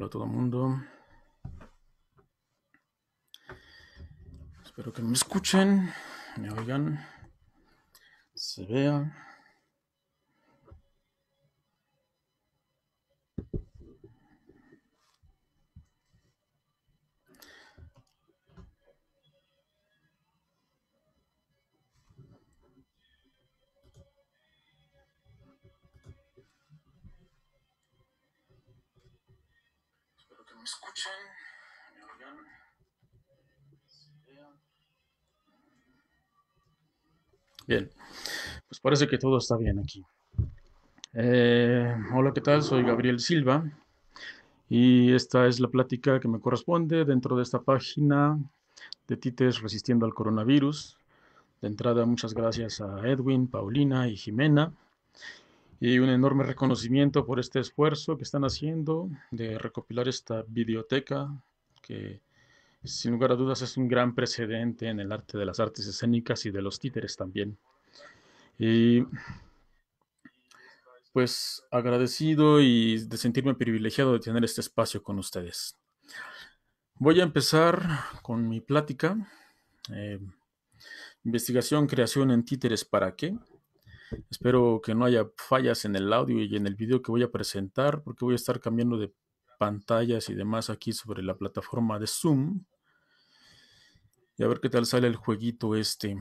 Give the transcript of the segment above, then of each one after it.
Hola a todo el mundo. Espero que me escuchen, me oigan, se vean. Bien, pues parece que todo está bien aquí. Eh, hola, ¿qué tal? Soy Gabriel Silva y esta es la plática que me corresponde dentro de esta página de Tites Resistiendo al Coronavirus. De entrada, muchas gracias a Edwin, Paulina y Jimena y un enorme reconocimiento por este esfuerzo que están haciendo de recopilar esta biblioteca que sin lugar a dudas es un gran precedente en el arte de las artes escénicas y de los títeres también. Y pues agradecido y de sentirme privilegiado de tener este espacio con ustedes. Voy a empezar con mi plática. Eh, investigación, creación en títeres para qué. Espero que no haya fallas en el audio y en el video que voy a presentar porque voy a estar cambiando de pantallas y demás aquí sobre la plataforma de Zoom. Y a ver qué tal sale el jueguito este.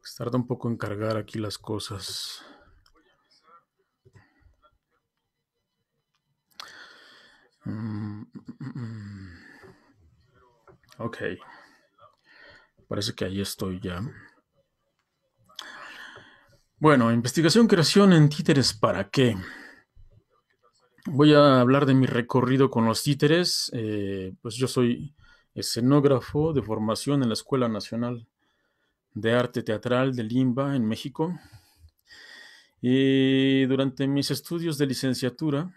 Pues tarda un poco en cargar aquí las cosas. Mm, mm, mm, ok. Parece que ahí estoy ya. Bueno, investigación creación en títeres para qué. Voy a hablar de mi recorrido con los títeres. Eh, pues yo soy escenógrafo de formación en la Escuela Nacional de Arte Teatral de Limba, en México. Y durante mis estudios de licenciatura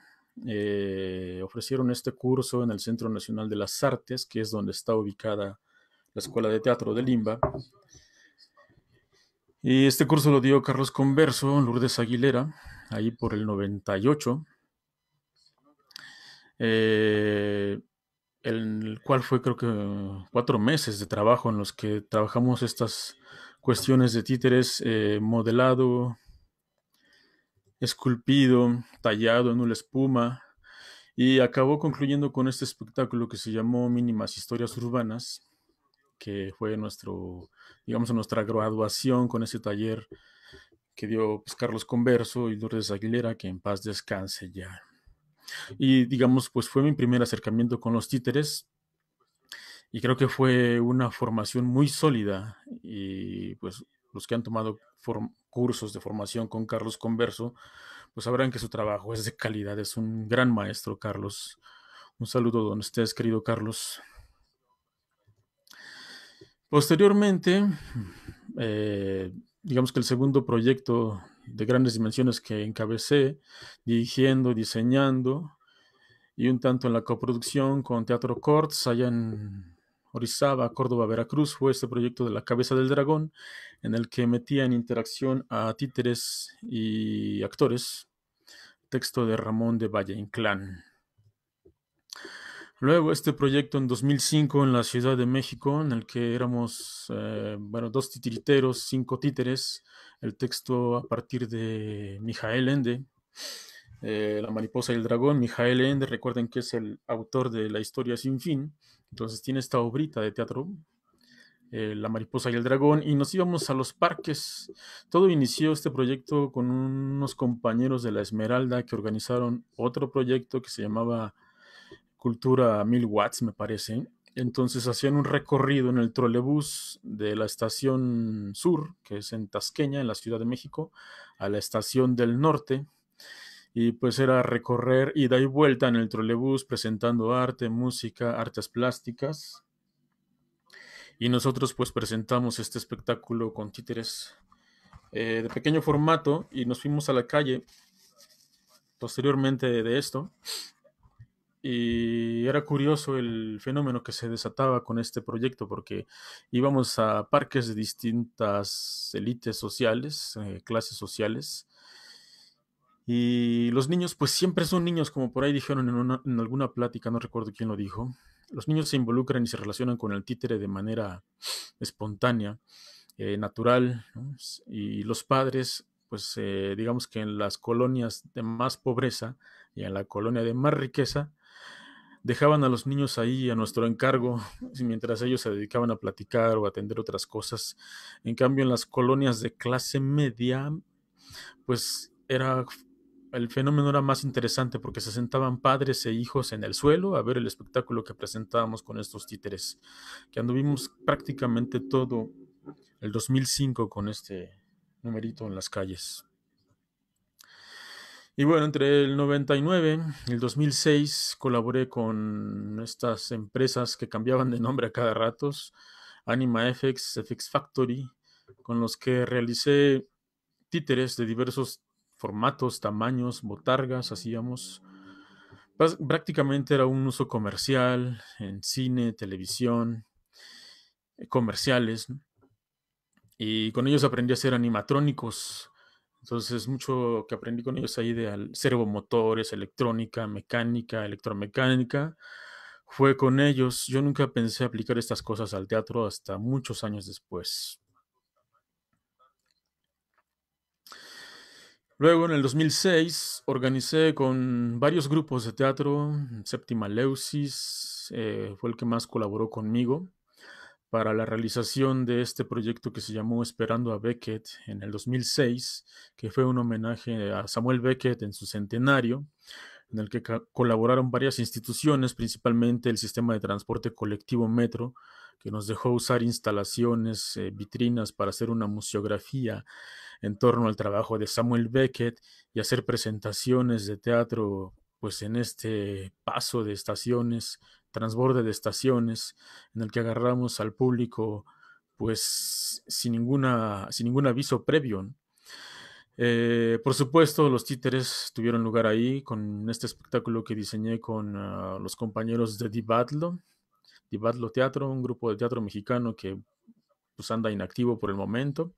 eh, ofrecieron este curso en el Centro Nacional de las Artes, que es donde está ubicada la Escuela de Teatro de Limba. Y este curso lo dio Carlos Converso, Lourdes Aguilera, ahí por el 98. Eh, el cual fue creo que cuatro meses de trabajo en los que trabajamos estas cuestiones de títeres eh, modelado, esculpido, tallado en una espuma y acabó concluyendo con este espectáculo que se llamó Mínimas Historias Urbanas, que fue nuestro, digamos, nuestra graduación con ese taller que dio pues, Carlos Converso y Lourdes Aguilera, que en paz descanse ya. Y digamos, pues fue mi primer acercamiento con los títeres y creo que fue una formación muy sólida y pues los que han tomado cursos de formación con Carlos Converso, pues sabrán que su trabajo es de calidad, es un gran maestro, Carlos. Un saludo donde estés, querido Carlos. Posteriormente, eh, digamos que el segundo proyecto de grandes dimensiones que encabecé, dirigiendo, diseñando, y un tanto en la coproducción con Teatro Corts allá en Orizaba, Córdoba, Veracruz, fue este proyecto de La Cabeza del Dragón, en el que metía en interacción a títeres y actores, texto de Ramón de Valle Inclán. Luego este proyecto en 2005 en la Ciudad de México, en el que éramos, eh, bueno, dos titiriteros, cinco títeres, el texto a partir de Mijael Ende, eh, La mariposa y el dragón. Mijael Ende, recuerden que es el autor de La historia sin fin, entonces tiene esta obrita de teatro, eh, La mariposa y el dragón, y nos íbamos a los parques. Todo inició este proyecto con unos compañeros de La Esmeralda que organizaron otro proyecto que se llamaba Cultura a mil watts, me parece. Entonces hacían un recorrido en el trolebús de la estación sur, que es en Tasqueña, en la Ciudad de México, a la estación del norte. Y pues era recorrer y y vuelta en el trolebús presentando arte, música, artes plásticas. Y nosotros pues presentamos este espectáculo con títeres eh, de pequeño formato y nos fuimos a la calle posteriormente de esto y era curioso el fenómeno que se desataba con este proyecto porque íbamos a parques de distintas élites sociales, eh, clases sociales, y los niños, pues siempre son niños, como por ahí dijeron en, alguna plática, no recuerdo quién lo dijo. Los niños se involucran y se relacionan con el títere de manera espontánea, eh, natural, y los padres, pues eh, digamos que en las colonias de más pobreza y en la colonia de más riqueza, dejaban a los niños ahí a nuestro encargo mientras ellos se dedicaban a platicar o atender otras cosas. En cambio, en las colonias de clase media, pues era el fenómeno era más interesante porque se sentaban padres e hijos en el suelo a ver el espectáculo que presentábamos con estos títeres, que anduvimos prácticamente todo el 2005 con este numerito en las calles. Y bueno, entre el 99 y el 2006 colaboré con estas empresas que cambiaban de nombre a cada ratos, Anima FX, Factory, con los que realicé títeres de diversos formatos, tamaños, botargas, hacíamos. Prácticamente era un uso comercial en cine, televisión, comerciales. Y con ellos aprendí a hacer animatrónicos entonces, mucho que aprendí con ellos ahí de servomotores, electrónica, mecánica, electromecánica, fue con ellos. Yo nunca pensé aplicar estas cosas al teatro hasta muchos años después. Luego, en el 2006, organicé con varios grupos de teatro, Séptima Leusis eh, fue el que más colaboró conmigo para la realización de este proyecto que se llamó Esperando a Beckett en el 2006, que fue un homenaje a Samuel Beckett en su centenario, en el que colaboraron varias instituciones, principalmente el sistema de transporte colectivo Metro, que nos dejó usar instalaciones, eh, vitrinas para hacer una museografía en torno al trabajo de Samuel Beckett y hacer presentaciones de teatro pues en este paso de estaciones transborde de estaciones en el que agarramos al público pues sin, ninguna, sin ningún aviso previo. Eh, por supuesto, los títeres tuvieron lugar ahí con este espectáculo que diseñé con ah, los compañeros de Dibatlo, Dibatlo Teatro, un grupo de teatro mexicano que pues, anda inactivo por el momento.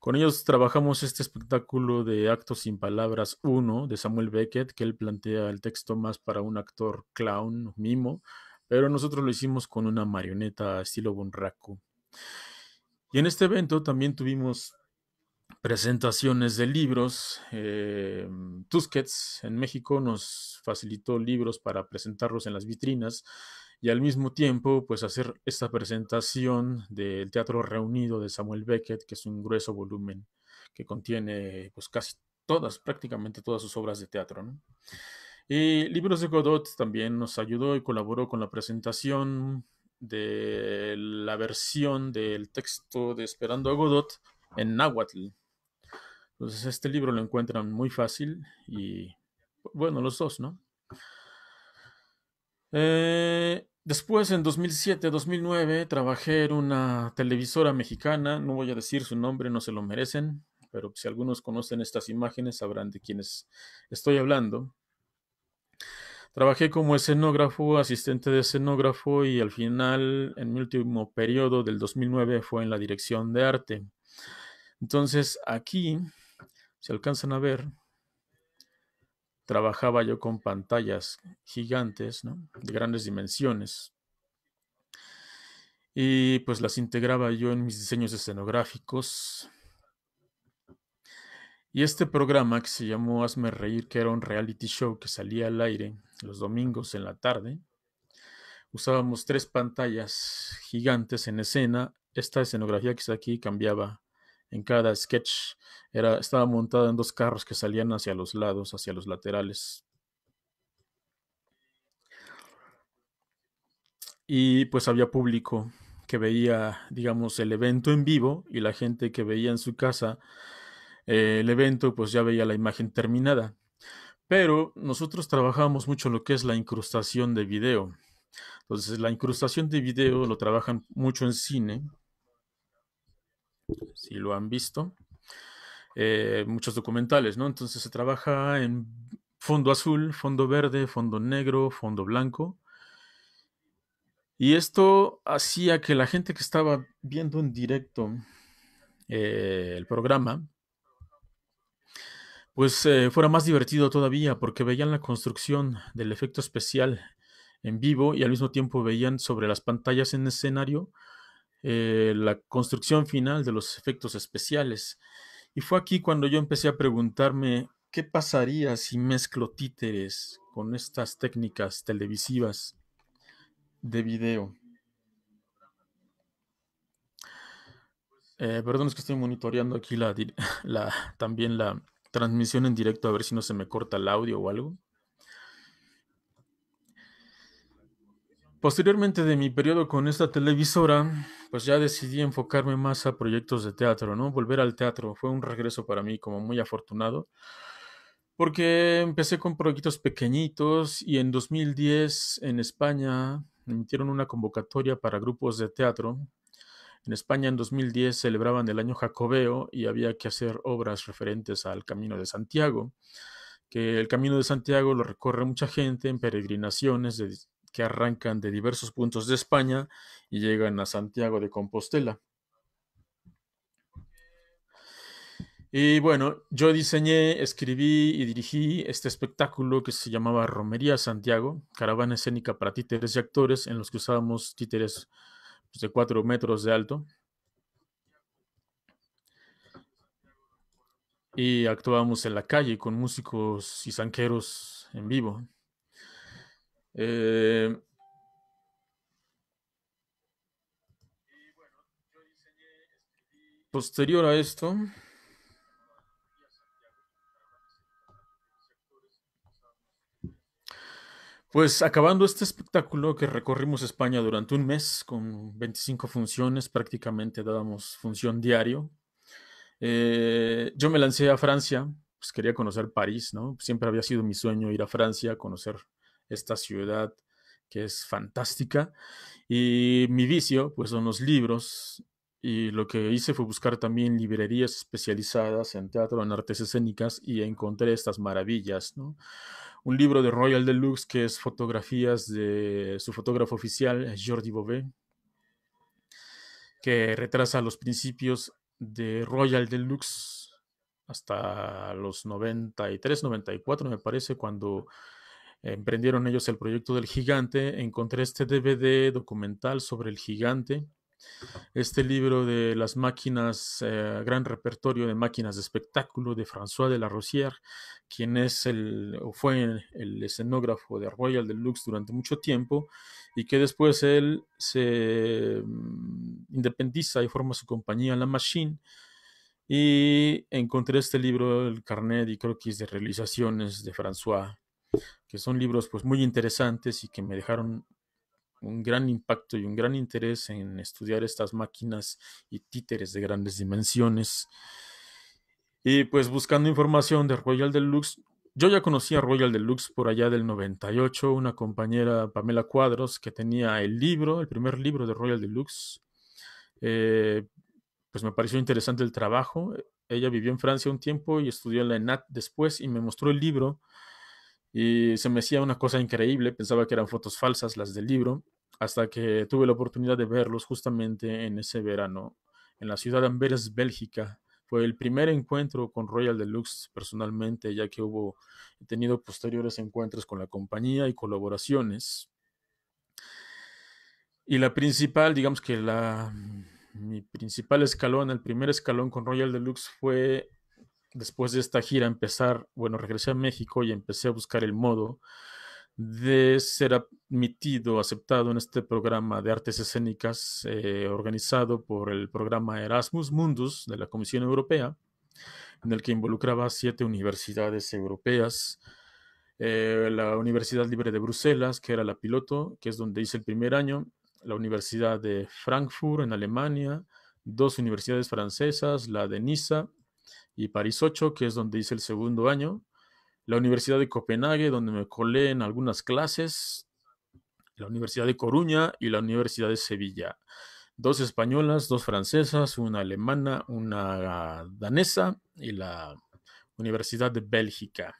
Con ellos trabajamos este espectáculo de Actos sin Palabras 1 de Samuel Beckett, que él plantea el texto más para un actor clown, mimo, pero nosotros lo hicimos con una marioneta estilo bonraco. Y en este evento también tuvimos presentaciones de libros. Eh, Tusquets en México nos facilitó libros para presentarlos en las vitrinas y al mismo tiempo pues hacer esta presentación del Teatro Reunido de Samuel Beckett, que es un grueso volumen que contiene pues casi todas, prácticamente todas sus obras de teatro. Y Libros de Godot también nos ayudó y colaboró con la presentación de la versión del texto de Esperando a Godot en náhuatl. Entonces este libro lo encuentran muy fácil y bueno, los dos, ¿no? Eh, Después, en 2007-2009, trabajé en una televisora mexicana, no voy a decir su nombre, no se lo merecen, pero si algunos conocen estas imágenes sabrán de quiénes estoy hablando. Trabajé como escenógrafo, asistente de escenógrafo y al final, en mi último periodo del 2009, fue en la dirección de arte. Entonces, aquí, si alcanzan a ver, trabajaba yo con pantallas gigantes, De grandes dimensiones. Y pues las integraba yo en mis diseños escenográficos. Y este programa que se llamó Hazme Reír, que era un reality show que salía al aire los domingos en la tarde, usábamos tres pantallas gigantes en escena. Esta escenografía que está aquí cambiaba en cada sketch era, estaba montada en dos carros que salían hacia los lados, hacia los laterales. Y pues había público que veía, digamos, el evento en vivo y la gente que veía en su casa eh, el evento, pues ya veía la imagen terminada. Pero nosotros trabajamos mucho lo que es la incrustación de video. Entonces, la incrustación de video lo trabajan mucho en cine, si lo han visto, eh, muchos documentales, ¿no? Entonces se trabaja en fondo azul, fondo verde, fondo negro, fondo blanco. Y esto hacía que la gente que estaba viendo en directo eh, el programa, pues eh, fuera más divertido todavía, porque veían la construcción del efecto especial en vivo y al mismo tiempo veían sobre las pantallas en escenario eh, la construcción final de los efectos especiales. Y fue aquí cuando yo empecé a preguntarme qué pasaría si mezclo títeres con estas técnicas televisivas de video. Eh, perdón, es que estoy monitoreando aquí la, también la transmisión en directo a ver si no se me corta el audio o algo. Posteriormente de mi periodo con esta televisora, pues ya decidí enfocarme más a proyectos de teatro, ¿no? Volver al teatro fue un regreso para mí como muy afortunado, porque empecé con proyectos pequeñitos y en 2010 en España emitieron una convocatoria para grupos de teatro. En España en 2010 celebraban el año jacobeo y había que hacer obras referentes al Camino de Santiago que el Camino de Santiago lo recorre mucha gente en peregrinaciones de que arrancan de diversos puntos de España y llegan a Santiago de Compostela. Y bueno, yo diseñé, escribí y dirigí este espectáculo que se llamaba Romería Santiago, caravana escénica para títeres y actores, en los que usábamos títeres pues, de cuatro metros de alto. Y actuábamos en la calle con músicos y zanqueros en vivo. Eh, posterior a esto, Pues acabando este espectáculo que recorrimos España durante un mes con 25 funciones, prácticamente dábamos función diario. Eh, yo me lancé a Francia, pues quería conocer París, ¿no? Siempre había sido mi sueño ir a Francia, a conocer esta ciudad que es fantástica. Y mi vicio, pues son los libros. Y lo que hice fue buscar también librerías especializadas en teatro, en artes escénicas, y encontré estas maravillas, Un libro de Royal Deluxe que es fotografías de su fotógrafo oficial, Jordi Bové, que retrasa los principios de Royal Deluxe hasta los 93, 94, me parece, cuando emprendieron ellos el proyecto del gigante. Encontré este DVD documental sobre el gigante, este libro de las máquinas, eh, gran repertorio de máquinas de espectáculo de François de la Rosière, quien es el, fue el escenógrafo de Royal Deluxe durante mucho tiempo y que después él se mm, independiza y forma su compañía La Machine. Y encontré este libro, el carnet y croquis de realizaciones de François que son libros pues muy interesantes y que me dejaron un gran impacto y un gran interés en estudiar estas máquinas y títeres de grandes dimensiones. Y pues buscando información de Royal Deluxe, yo ya conocía Royal Deluxe por allá del 98, una compañera Pamela Cuadros que tenía el libro, el primer libro de Royal Deluxe. Eh, pues me pareció interesante el trabajo. Ella vivió en Francia un tiempo y estudió en la ENAT después y me mostró el libro y se me hacía una cosa increíble, pensaba que eran fotos falsas las del libro, hasta que tuve la oportunidad de verlos justamente en ese verano, en la ciudad de Amberes, Bélgica. Fue el primer encuentro con Royal Deluxe personalmente, ya que hubo tenido posteriores encuentros con la compañía y colaboraciones. Y la principal, digamos que la mi principal escalón, el primer escalón con Royal Deluxe fue después de esta gira, empezar, bueno, regresé a México y empecé a buscar el modo de ser admitido, aceptado en este programa de artes escénicas eh, organizado por el programa Erasmus Mundus de la Comisión Europea, en el que involucraba siete universidades europeas. Eh, la Universidad Libre de Bruselas, que era la piloto, que es donde hice el primer año, la Universidad de Frankfurt en Alemania, dos universidades francesas, la de Niza y París 8, que es donde hice el segundo año, la Universidad de Copenhague, donde me colé en algunas clases, la Universidad de Coruña y la Universidad de Sevilla. Dos españolas, dos francesas, una alemana, una danesa y la Universidad de Bélgica.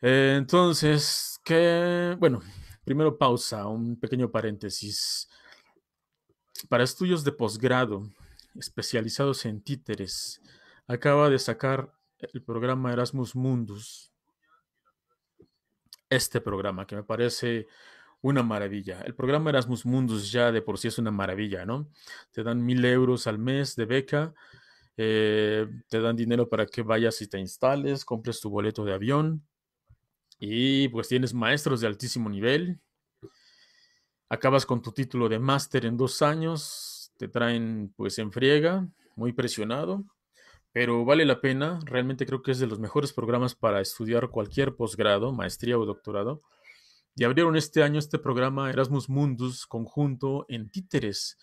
Entonces, que, bueno, primero pausa, un pequeño paréntesis. Para estudios de posgrado, especializados en títeres, acaba de sacar el programa Erasmus Mundus. Este programa que me parece una maravilla. El programa Erasmus Mundus ya de por sí es una maravilla, ¿no? Te dan mil euros al mes de beca, eh, te dan dinero para que vayas y te instales, compres tu boleto de avión y pues tienes maestros de altísimo nivel. Acabas con tu título de máster en dos años, te traen pues en friega, muy presionado pero vale la pena, realmente creo que es de los mejores programas para estudiar cualquier posgrado, maestría o doctorado. Y abrieron este año este programa Erasmus Mundus conjunto en títeres.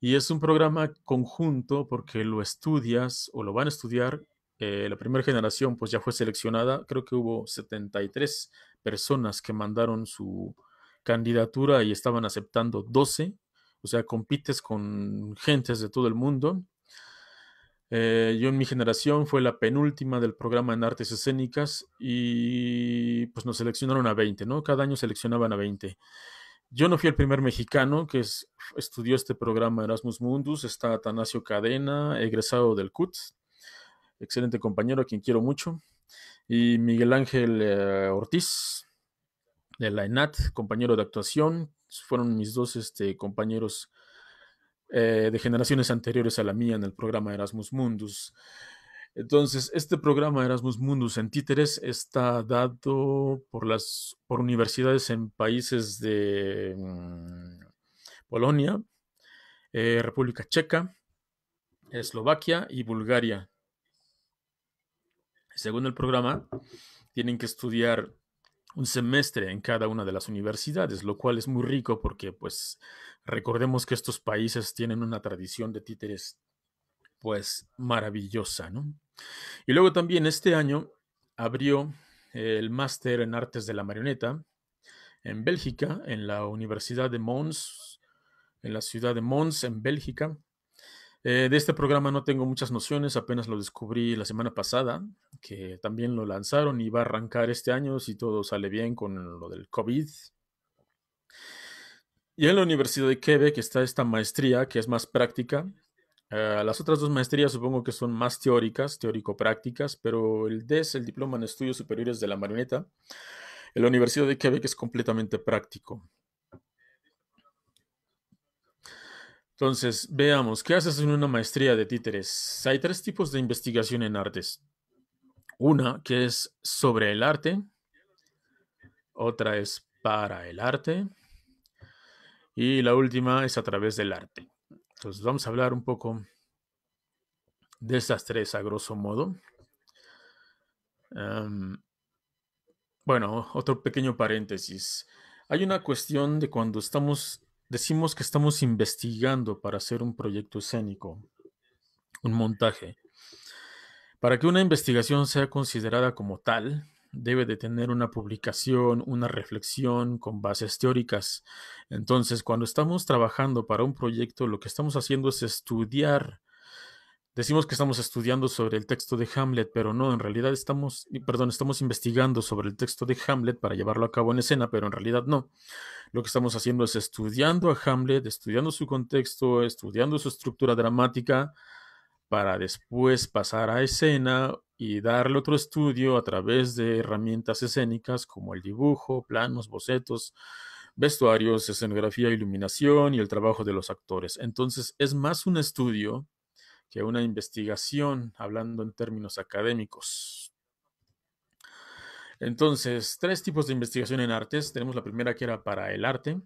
Y es un programa conjunto porque lo estudias o lo van a estudiar. Eh, la primera generación pues ya fue seleccionada. Creo que hubo 73 personas que mandaron su candidatura y estaban aceptando 12. O sea, compites con gentes de todo el mundo eh, yo en mi generación fue la penúltima del programa en artes escénicas y pues nos seleccionaron a 20, ¿no? Cada año seleccionaban a 20. Yo no fui el primer mexicano que estudió este programa Erasmus Mundus, está Atanasio Cadena, egresado del CUT, excelente compañero a quien quiero mucho, y Miguel Ángel eh, Ortiz de la ENAT, compañero de actuación, fueron mis dos este, compañeros eh, de generaciones anteriores a la mía en el programa Erasmus Mundus. Entonces, este programa Erasmus Mundus en títeres está dado por las por universidades en países de mm, Polonia, eh, República Checa, Eslovaquia y Bulgaria. Según el programa, tienen que estudiar un semestre en cada una de las universidades, lo cual es muy rico porque, pues, recordemos que estos países tienen una tradición de títeres, pues, maravillosa, ¿no? Y luego también este año abrió el máster en artes de la marioneta en Bélgica, en la Universidad de Mons, en la ciudad de Mons, en Bélgica, eh, de este programa no tengo muchas nociones, apenas lo descubrí la semana pasada, que también lo lanzaron y va a arrancar este año si todo sale bien con lo del COVID. Y en la Universidad de Quebec está esta maestría que es más práctica. Eh, las otras dos maestrías supongo que son más teóricas, teórico-prácticas, pero el DES, el Diploma en Estudios Superiores de la Marioneta, en la Universidad de Quebec es completamente práctico. Entonces, veamos, ¿qué haces en una maestría de títeres? Hay tres tipos de investigación en artes. Una que es sobre el arte, otra es para el arte y la última es a través del arte. Entonces, vamos a hablar un poco de estas tres a grosso modo. Em, bueno, otro pequeño paréntesis. Hay una cuestión de cuando estamos Decimos que estamos investigando para hacer un proyecto escénico, un montaje. Para que una investigación sea considerada como tal, debe de tener una publicación, una reflexión con bases teóricas. Entonces, cuando estamos trabajando para un proyecto, lo que estamos haciendo es estudiar Decimos que estamos estudiando sobre el texto de Hamlet, pero no, en realidad estamos, perdón, estamos investigando sobre el texto de Hamlet para llevarlo a cabo en escena, pero en realidad no. Lo que estamos haciendo es estudiando a Hamlet, estudiando su contexto, estudiando su estructura dramática, para después pasar a escena y darle otro estudio a través de herramientas escénicas como el dibujo, planos, bocetos, vestuarios, escenografía, iluminación y el trabajo de los actores. Entonces es más un estudio que una investigación, hablando en términos académicos. Entonces, tres tipos de investigación en artes. Tenemos la primera que era para el arte.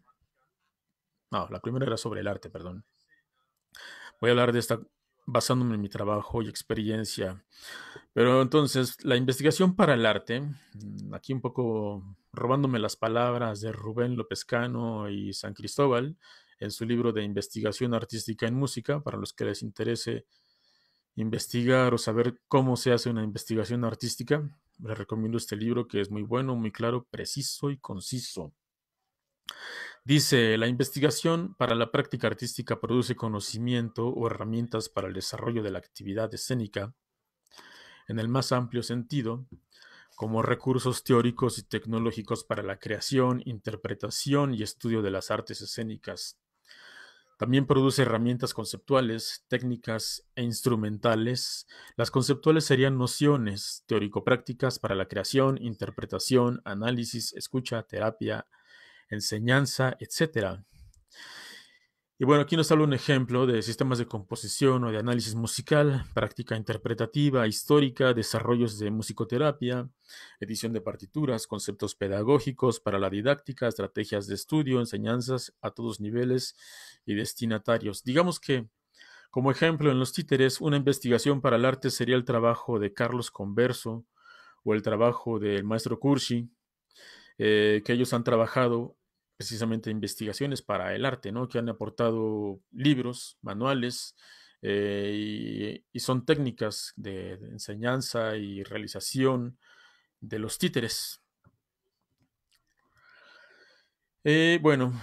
No, la primera era sobre el arte, perdón. Voy a hablar de esta basándome en mi trabajo y experiencia. Pero entonces, la investigación para el arte, mm, aquí un poco robándome las palabras de Rubén López Cano y San Cristóbal, en su libro de investigación artística en música, para los que les interese investigar o saber cómo se hace una investigación artística, les recomiendo este libro que es muy bueno, muy claro, preciso y conciso. Dice, la investigación para la práctica artística produce conocimiento o herramientas para el desarrollo de la actividad escénica en el más amplio sentido, como recursos teóricos y tecnológicos para la creación, interpretación y estudio de las artes escénicas. También produce herramientas conceptuales, técnicas e instrumentales. Las conceptuales serían nociones teórico-prácticas para la creación, interpretación, análisis, escucha, terapia, enseñanza, etc. Y bueno, aquí nos habla un ejemplo de sistemas de composición o de análisis musical, práctica interpretativa, histórica, desarrollos de musicoterapia, edición de partituras, conceptos pedagógicos para la didáctica, estrategias de estudio, enseñanzas a todos niveles y destinatarios. Digamos que, como ejemplo, en los títeres, una investigación para el arte sería el trabajo de Carlos Converso o el trabajo del maestro Cursi, eh, que ellos han trabajado precisamente investigaciones para el arte, ¿no? que han aportado libros, manuales, eh, y, son técnicas de, enseñanza y realización de los títeres. Eh, bueno,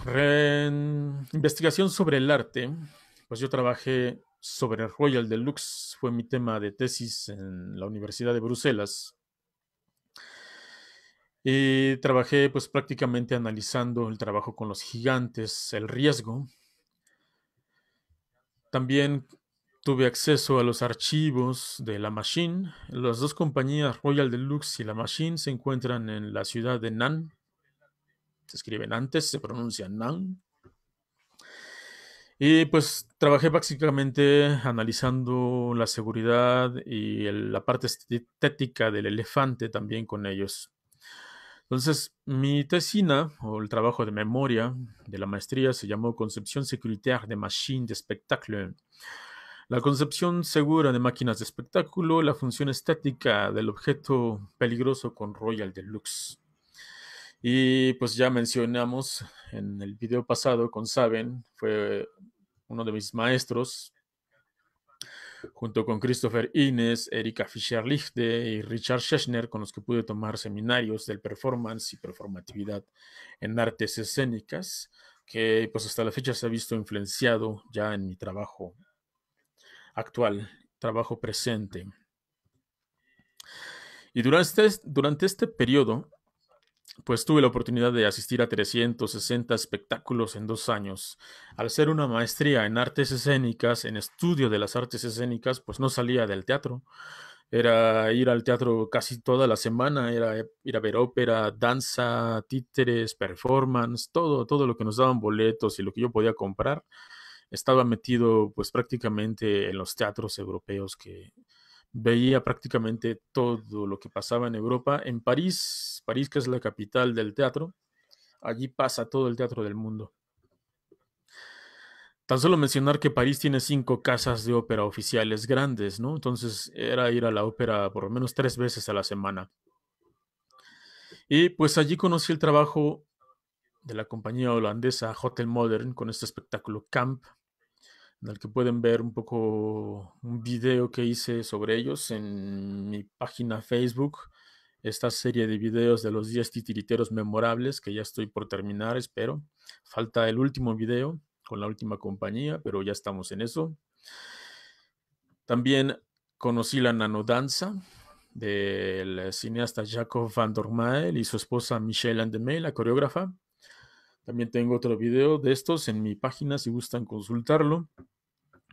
investigación sobre el arte. Pues yo trabajé sobre el Royal Deluxe, fue mi tema de tesis en la Universidad de Bruselas. Y trabajé pues prácticamente analizando el trabajo con los gigantes, el riesgo. También tuve acceso a los archivos de La Machine. Las dos compañías Royal Deluxe y La Machine se encuentran en la ciudad de Nan. Se escriben antes, se pronuncia Nan. Y pues trabajé prácticamente analizando la seguridad y la parte estética del elefante también con ellos. Entonces, mi tesina o el trabajo de memoria de la maestría se llamó Concepción Securitaire de Machines de Spectacle. La concepción segura de máquinas de espectáculo, la función estética del objeto peligroso con Royal Deluxe. Y pues ya mencionamos en el video pasado con Saben, fue uno de mis maestros, junto con Christopher Ines, Erika Fischer-Lichte y Richard Schechner, con los que pude tomar seminarios del performance y performatividad en artes escénicas, que pues hasta la fecha se ha visto influenciado ya en mi trabajo actual, trabajo presente. Y durante este, durante este periodo pues tuve la oportunidad de asistir a 360 espectáculos en dos años. Al ser una maestría en artes escénicas, en estudio de las artes escénicas, pues no salía del teatro. Era ir al teatro casi toda la semana, era e, ir a ver ópera, danza, títeres, performance, todo, todo lo que nos daban boletos y lo que yo podía comprar. Estaba metido pues prácticamente en los teatros europeos que, veía prácticamente todo lo que pasaba en Europa. En París, París que es la capital del teatro, allí pasa todo el teatro del mundo. Tan solo mencionar que París tiene cinco casas de ópera oficiales grandes, ¿no? Entonces era ir a la ópera por lo menos tres veces a la semana. Y pues allí conocí el trabajo de la compañía holandesa Hotel Modern con este espectáculo Camp, en el que pueden ver un poco un video que hice sobre ellos en mi página Facebook. Esta serie de videos de los 10 titiriteros memorables que ya estoy por terminar, espero. Falta el último video con la última compañía, pero ya estamos en eso. También conocí la nanodanza del cineasta Jacob van Dormael y su esposa Michelle Andemey, la coreógrafa. También tengo otro video de estos en mi página si gustan consultarlo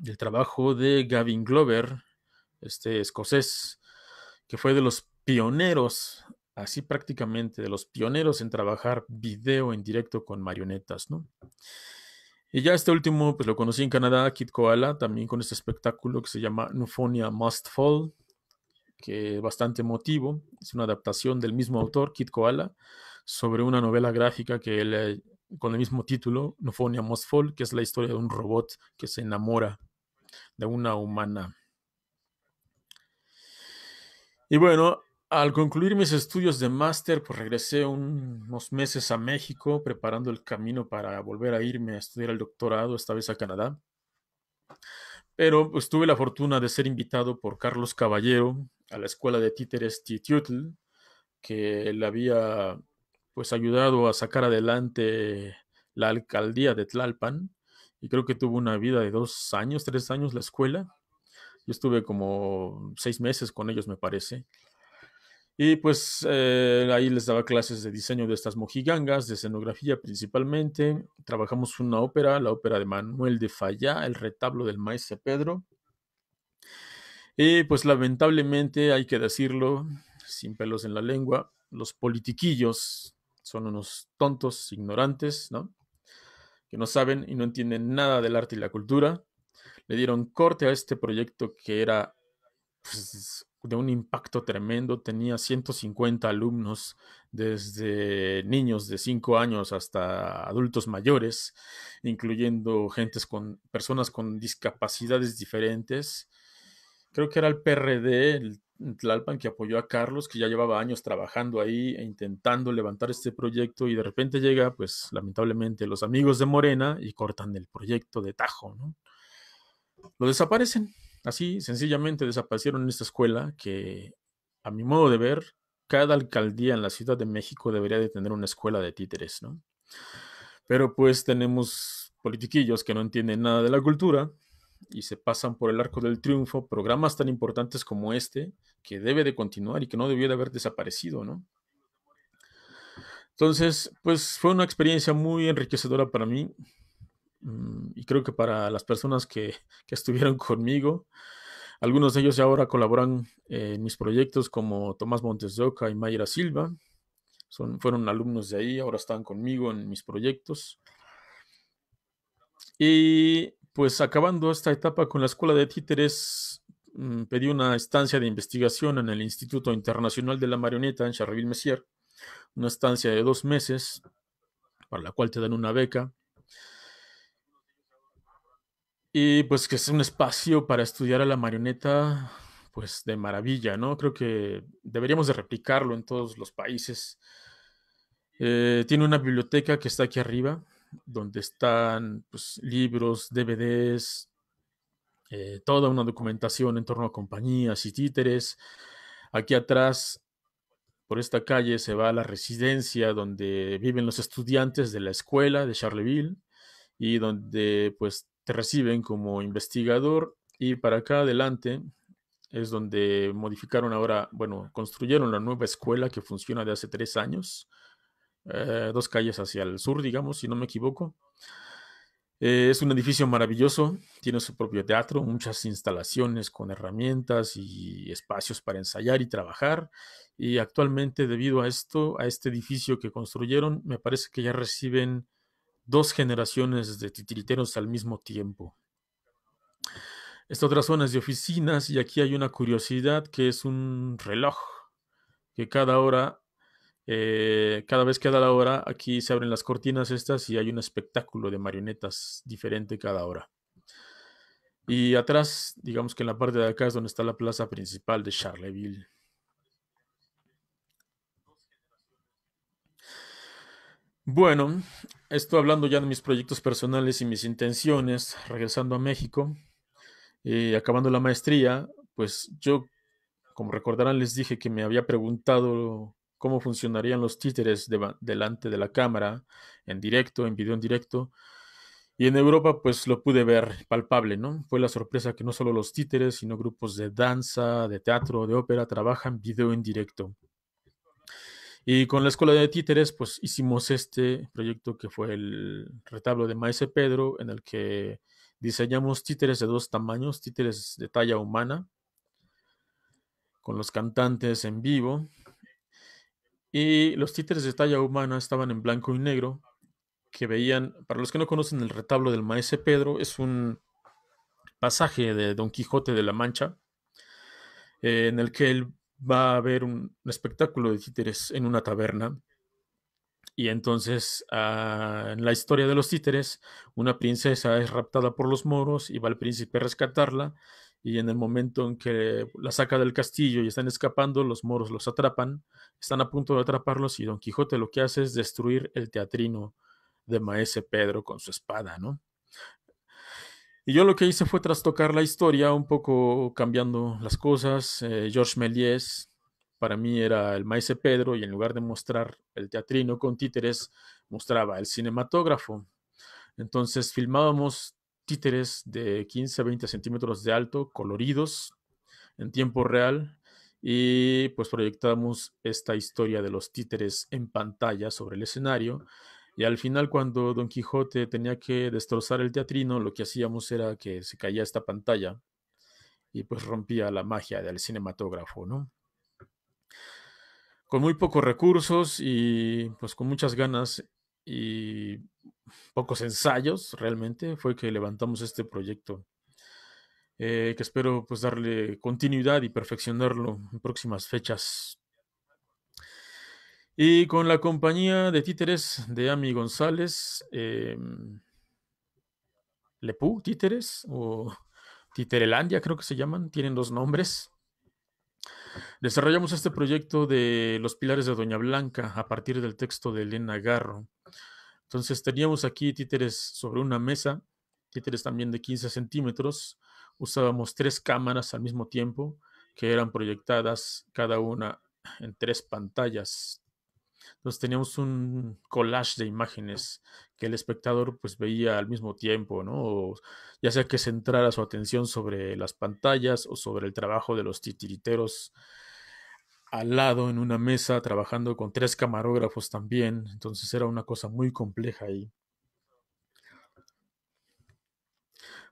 el trabajo de Gavin Glover, este escocés, que fue de los pioneros, así prácticamente, de los pioneros en trabajar video en directo con marionetas, ¿no? Y ya este último, pues lo conocí en Canadá, Kit Koala, también con este espectáculo que se llama Nufonia Must Fall, que es bastante emotivo. Es una adaptación del mismo autor, Kit Koala, sobre una novela gráfica que él, eh, con el mismo título, Nufonia Must Fall, que es la historia de un robot que se enamora de una humana. Y bueno, al concluir mis estudios de máster, pues regresé unos meses a México preparando el camino para volver a irme a estudiar el doctorado, esta vez a Canadá. Pero pues tuve la fortuna de ser invitado por Carlos Caballero a la escuela de títeres Titiutl, que le había pues ayudado a sacar adelante la alcaldía de Tlalpan y creo que tuvo una vida de dos años, tres años la escuela. Yo estuve como seis meses con ellos, me parece. Y pues eh, ahí les daba clases de diseño de estas mojigangas, de escenografía principalmente. Trabajamos una ópera, la ópera de Manuel de Falla, El retablo del maestro Pedro. Y pues lamentablemente, hay que decirlo, sin pelos en la lengua, los politiquillos son unos tontos, ignorantes, ¿no? que no saben y no entienden nada del arte y la cultura, le dieron corte a este proyecto que era pues, de un impacto tremendo. Tenía 150 alumnos, desde niños de 5 años hasta adultos mayores, incluyendo gentes con, personas con discapacidades diferentes. Creo que era el PRD, el Tlalpan que apoyó a Carlos, que ya llevaba años trabajando ahí e intentando levantar este proyecto y de repente llega, pues lamentablemente, los amigos de Morena y cortan el proyecto de Tajo, ¿no? Lo desaparecen, así sencillamente desaparecieron en esta escuela que, a mi modo de ver, cada alcaldía en la Ciudad de México debería de tener una escuela de títeres, ¿no? Pero pues tenemos politiquillos que no entienden nada de la cultura, y se pasan por el arco del triunfo programas tan importantes como este, que debe de continuar y que no debió de haber desaparecido, ¿no? Entonces, pues fue una experiencia muy enriquecedora para mí mm, y creo que para las personas que, estuvieron conmigo. Algunos de ellos ya ahora colaboran en mis proyectos como Tomás Montes y Mayra Silva. Son, fueron alumnos de ahí, ahora están conmigo en mis proyectos. Y pues acabando esta etapa con la Escuela de Títeres, mm, pedí una estancia de investigación en el Instituto Internacional de la Marioneta en Charleville-Messier, una estancia de dos meses, para la cual te dan una beca. Y pues que es un espacio para estudiar a la marioneta, pues de maravilla, ¿no? Creo que deberíamos de replicarlo en todos los países. Eh, tiene una biblioteca que está aquí arriba, donde están pues, libros, DVDs, eh, toda una documentación en torno a compañías y títeres. Aquí atrás, por esta calle, se va a la residencia donde viven los estudiantes de la escuela de Charleville y donde pues te reciben como investigador. Y para acá adelante es donde modificaron ahora, bueno, construyeron la nueva escuela que funciona de hace tres años eh, dos calles hacia el sur, digamos, si no me equivoco. Eh, es un edificio maravilloso, tiene su propio teatro, muchas instalaciones con herramientas y espacios para ensayar y trabajar. Y actualmente, debido a esto, a este edificio que construyeron, me parece que ya reciben dos generaciones de titiriteros al mismo tiempo. Esta otra zona es de oficinas y aquí hay una curiosidad que es un reloj que cada hora eh, cada vez que da la hora, aquí se abren las cortinas estas y hay un espectáculo de marionetas diferente cada hora. Y atrás, digamos que en la parte de acá es donde está la plaza principal de Charleville. Bueno, esto hablando ya de mis proyectos personales y mis intenciones, regresando a México, y eh, acabando la maestría, pues yo, como recordarán, les dije que me había preguntado cómo funcionarían los títeres delante de la cámara, en directo, en video en directo. Y en Europa, pues lo pude ver palpable, ¿no? Fue la sorpresa que no solo los títeres, sino grupos de danza, de teatro, de ópera, trabajan video en directo. Y con la Escuela de Títeres, pues hicimos este proyecto que fue el retablo de Maese Pedro, en el que diseñamos títeres de dos tamaños, títeres de talla humana, con los cantantes en vivo, y los títeres de talla humana estaban en blanco y negro, que veían, para los que no conocen el retablo del maese Pedro, es un pasaje de Don Quijote de la Mancha, eh, en el que él va a ver un, espectáculo de títeres en una taberna. Y entonces, ah, en la historia de los títeres, una princesa es raptada por los moros y va el príncipe a rescatarla y en el momento en que la saca del castillo y están escapando, los moros los atrapan, están a punto de atraparlos y Don Quijote lo que hace es destruir el teatrino de Maese Pedro con su espada, ¿no? Y yo lo que hice fue trastocar la historia, un poco cambiando las cosas. Eh, George Méliès para mí era el Maese Pedro y en lugar de mostrar el teatrino con títeres, mostraba el cinematógrafo. Entonces filmábamos títeres de 15 a 20 centímetros de alto, coloridos, en tiempo real, y pues proyectamos esta historia de los títeres en pantalla sobre el escenario. Y al final, cuando Don Quijote tenía que destrozar el teatrino, lo que hacíamos era que se caía esta pantalla y pues rompía la magia del cinematógrafo, ¿no? Con muy pocos recursos y pues con muchas ganas y pocos ensayos realmente fue que levantamos este proyecto. Eh, que espero pues darle continuidad y perfeccionarlo en próximas fechas. Y con la compañía de títeres de Amy González, em, Lepú Títeres o Titerelandia creo que se llaman, tienen dos nombres. Desarrollamos este proyecto de Los Pilares de Doña Blanca a partir del texto de Elena Garro. Entonces teníamos aquí títeres sobre una mesa, títeres también de 15 centímetros. Usábamos tres cámaras al mismo tiempo que eran proyectadas cada una en tres pantallas. Entonces teníamos un collage de imágenes que el espectador pues veía al mismo tiempo, ¿no? ya sea que centrara su atención sobre las pantallas o sobre el trabajo de los titiriteros al lado en una mesa trabajando con tres camarógrafos también, entonces era una cosa muy compleja ahí.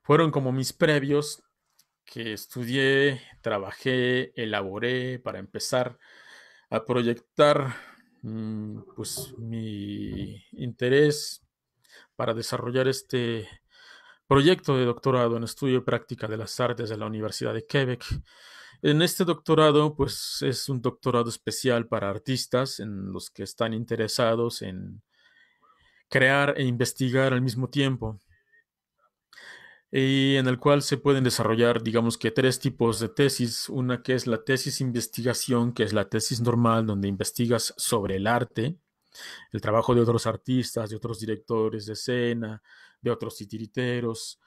Fueron como mis previos que estudié, trabajé, elaboré para empezar a proyectar mm, pues mi interés para desarrollar este proyecto de doctorado en estudio y práctica de las artes de la Universidad de Quebec en este doctorado, pues es un doctorado especial para artistas en los que están interesados en crear e investigar al mismo tiempo y en el cual se pueden desarrollar, digamos que tres tipos de tesis. Una que es la tesis investigación, que es la tesis normal, donde investigas sobre el arte, el trabajo de otros artistas, de otros directores de escena, de otros titiriteros,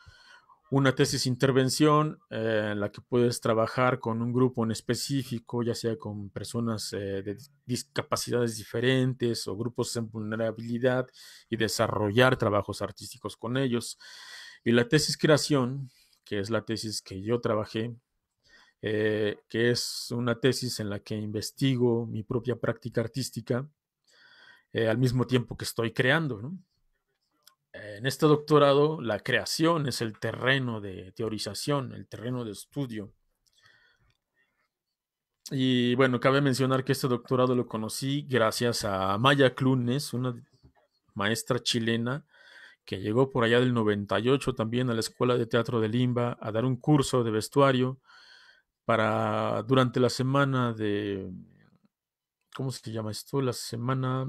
una tesis intervención eh, en la que puedes trabajar con un grupo en específico, ya sea con personas eh, de discapacidades diferentes o grupos en vulnerabilidad y desarrollar trabajos artísticos con ellos. Y la tesis creación, que es la tesis que yo trabajé, eh, que es una tesis en la que investigo mi propia práctica artística al mismo tiempo que estoy creando, ¿no? en este doctorado, la creación es el terreno de teorización, el terreno de estudio. Y bueno, cabe mencionar que este doctorado lo conocí gracias a Maya Clunes, una maestra chilena que llegó por allá del 98 también a la Escuela de Teatro de Limba a dar un curso de vestuario para durante la semana de ¿cómo se llama esto? La semana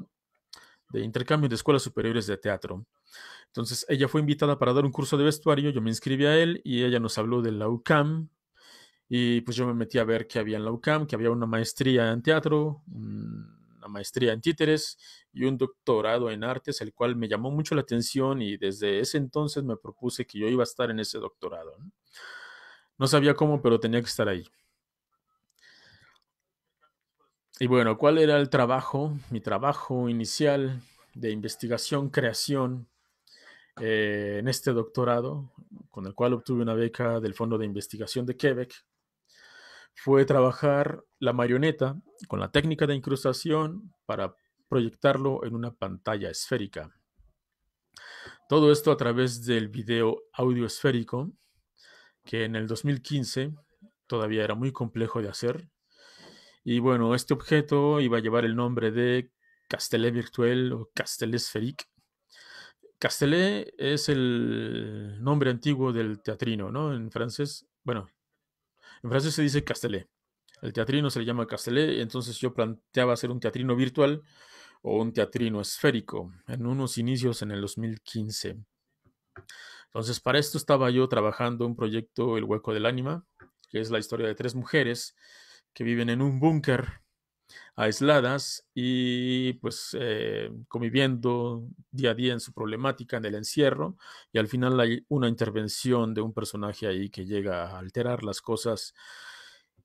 de intercambio de escuelas superiores de teatro. Entonces ella fue invitada para dar un curso de vestuario, yo me inscribí a él y ella nos habló de la UCAM y pues yo me metí a ver qué había en la UCAM, que había una maestría en teatro, una maestría en títeres y un doctorado en artes, el cual me llamó mucho la atención y desde ese entonces me propuse que yo iba a estar en ese doctorado. No, sabía cómo, pero tenía que estar ahí. Y bueno, ¿cuál era el trabajo? Mi trabajo inicial de investigación, creación, eh, en este doctorado, con el cual obtuve una beca del Fondo de Investigación de Quebec, fue trabajar la marioneta con la técnica de incrustación para proyectarlo en una pantalla esférica. Todo esto a través del video audio esférico, que en el 2015 todavía era muy complejo de hacer. Y bueno, este objeto iba a llevar el nombre de Castellet Virtuel o Castellet Sphérique, Castellet es el nombre antiguo del teatrino, ¿no? En francés, bueno, en francés se dice Castellet. El teatrino se le llama Castellet, entonces yo planteaba hacer un teatrino virtual o un teatrino esférico en unos inicios en el 2015. Entonces, para esto estaba yo trabajando un proyecto El Hueco del Ánima, que es la historia de tres mujeres que viven en un búnker aisladas y pues eh, conviviendo día a día en su problemática, en el encierro, y al final hay una intervención de un personaje ahí que llega a alterar las cosas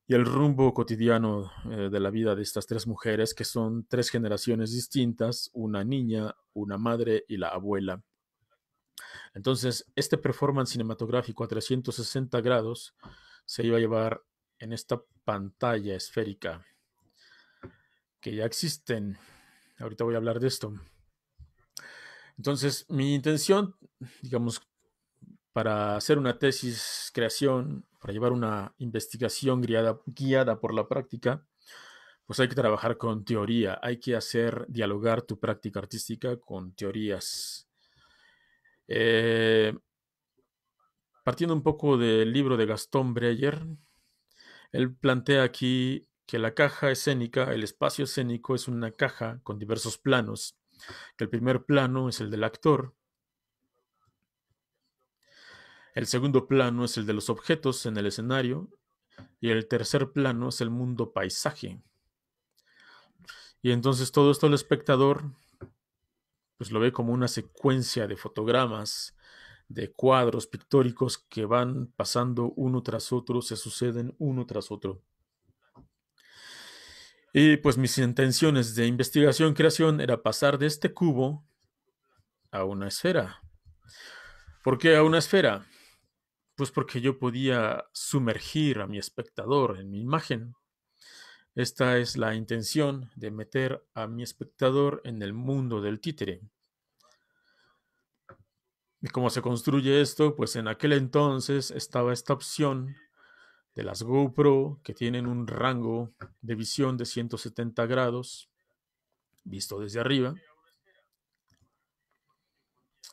y el rumbo cotidiano eh, de la vida de estas tres mujeres, que son tres generaciones distintas, una niña, una madre y la abuela. Entonces, este performance cinematográfico a 360 grados se iba a llevar en esta pantalla esférica que ya existen. Ahorita voy a hablar de esto. Entonces, mi intención, digamos, para hacer una tesis, creación, para llevar una investigación guiada, guiada por la práctica, pues hay que trabajar con teoría, hay que hacer dialogar tu práctica artística con teorías. Eh, partiendo un poco del libro de Gastón Breyer, él plantea aquí que la caja escénica, el espacio escénico es una caja con diversos planos, que el primer plano es el del actor, el segundo plano es el de los objetos en el escenario y el tercer plano es el mundo paisaje. Y entonces todo esto el espectador pues lo ve como una secuencia de fotogramas, de cuadros pictóricos que van pasando uno tras otro, se suceden uno tras otro. Y pues mis intenciones de investigación-creación era pasar de este cubo a una esfera. ¿Por qué a una esfera? Pues porque yo podía sumergir a mi espectador en mi imagen. Esta es la intención de meter a mi espectador en el mundo del títere. ¿Y cómo se construye esto? Pues en aquel entonces estaba esta opción de las GoPro que tienen un rango de visión de 170 grados visto desde arriba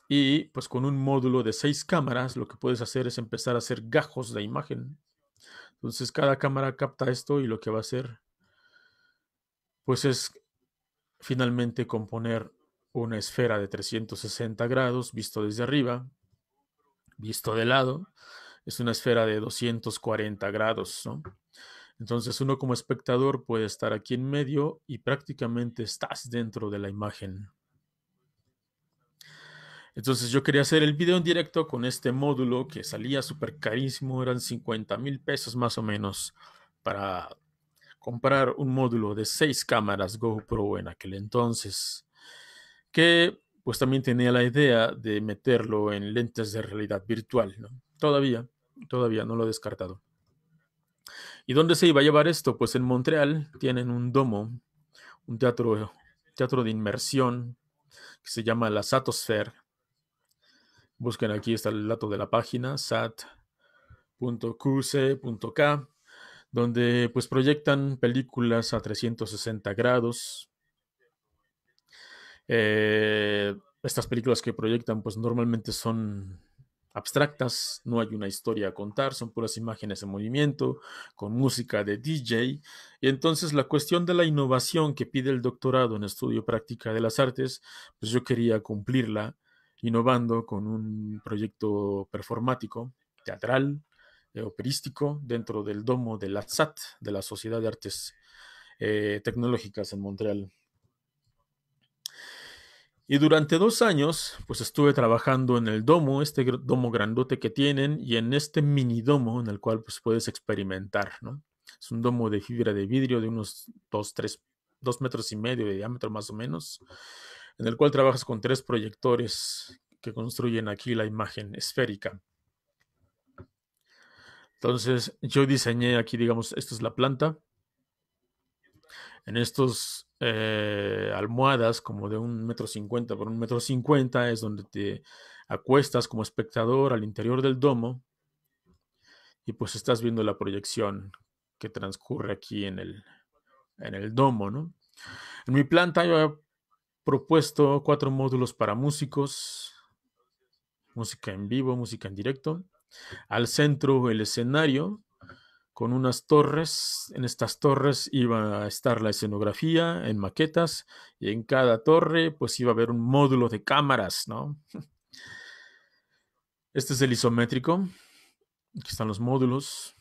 y pues con un módulo de seis cámaras lo que puedes hacer es empezar a hacer gajos de imagen entonces cada cámara capta esto y lo que va a hacer pues es finalmente componer una esfera de 360 grados visto desde arriba visto de lado es una esfera de 240 grados, Entonces uno como espectador puede estar aquí en medio y prácticamente estás dentro de la imagen. Entonces yo quería hacer el video en directo con este módulo que salía súper carísimo, eran 50 mil pesos más o menos para comprar un módulo de seis cámaras GoPro en aquel entonces, que pues también tenía la idea de meterlo en lentes de realidad virtual, Todavía. Todavía no lo he descartado. ¿Y dónde se iba a llevar esto? Pues en Montreal tienen un domo, un teatro, teatro de inmersión que se llama la Satosphere. Busquen aquí, está el dato de la página, sat.qc.k, donde pues proyectan películas a 360 grados. Eh, estas películas que proyectan pues normalmente son abstractas, no hay una historia a contar, son puras imágenes en movimiento, con música de DJ. Y entonces la cuestión de la innovación que pide el doctorado en estudio práctica de las artes, pues yo quería cumplirla innovando con un proyecto performático, teatral, eh, operístico, dentro del domo de la SAT, de la Sociedad de Artes eh, Tecnológicas en Montreal. Y durante dos años, pues estuve trabajando en el domo, este domo grandote que tienen, y en este mini domo en el cual pues puedes experimentar, ¿no? Es un domo de fibra de vidrio de unos 2, 3, 2 metros y medio de diámetro más o menos, en el cual trabajas con tres proyectores que construyen aquí la imagen esférica. Entonces yo diseñé aquí, digamos, esta es la planta, en estos eh, almohadas como de un metro cincuenta por un metro cincuenta es donde te acuestas como espectador al interior del domo y pues estás viendo la proyección que transcurre aquí en el, domo, En mi planta yo he propuesto cuatro módulos para músicos, música en vivo, música en directo, al centro el escenario, con unas torres. En estas torres iba a estar la escenografía en maquetas y en cada torre pues iba a haber un módulo de cámaras, ¿no? Este es el isométrico. Aquí están los módulos.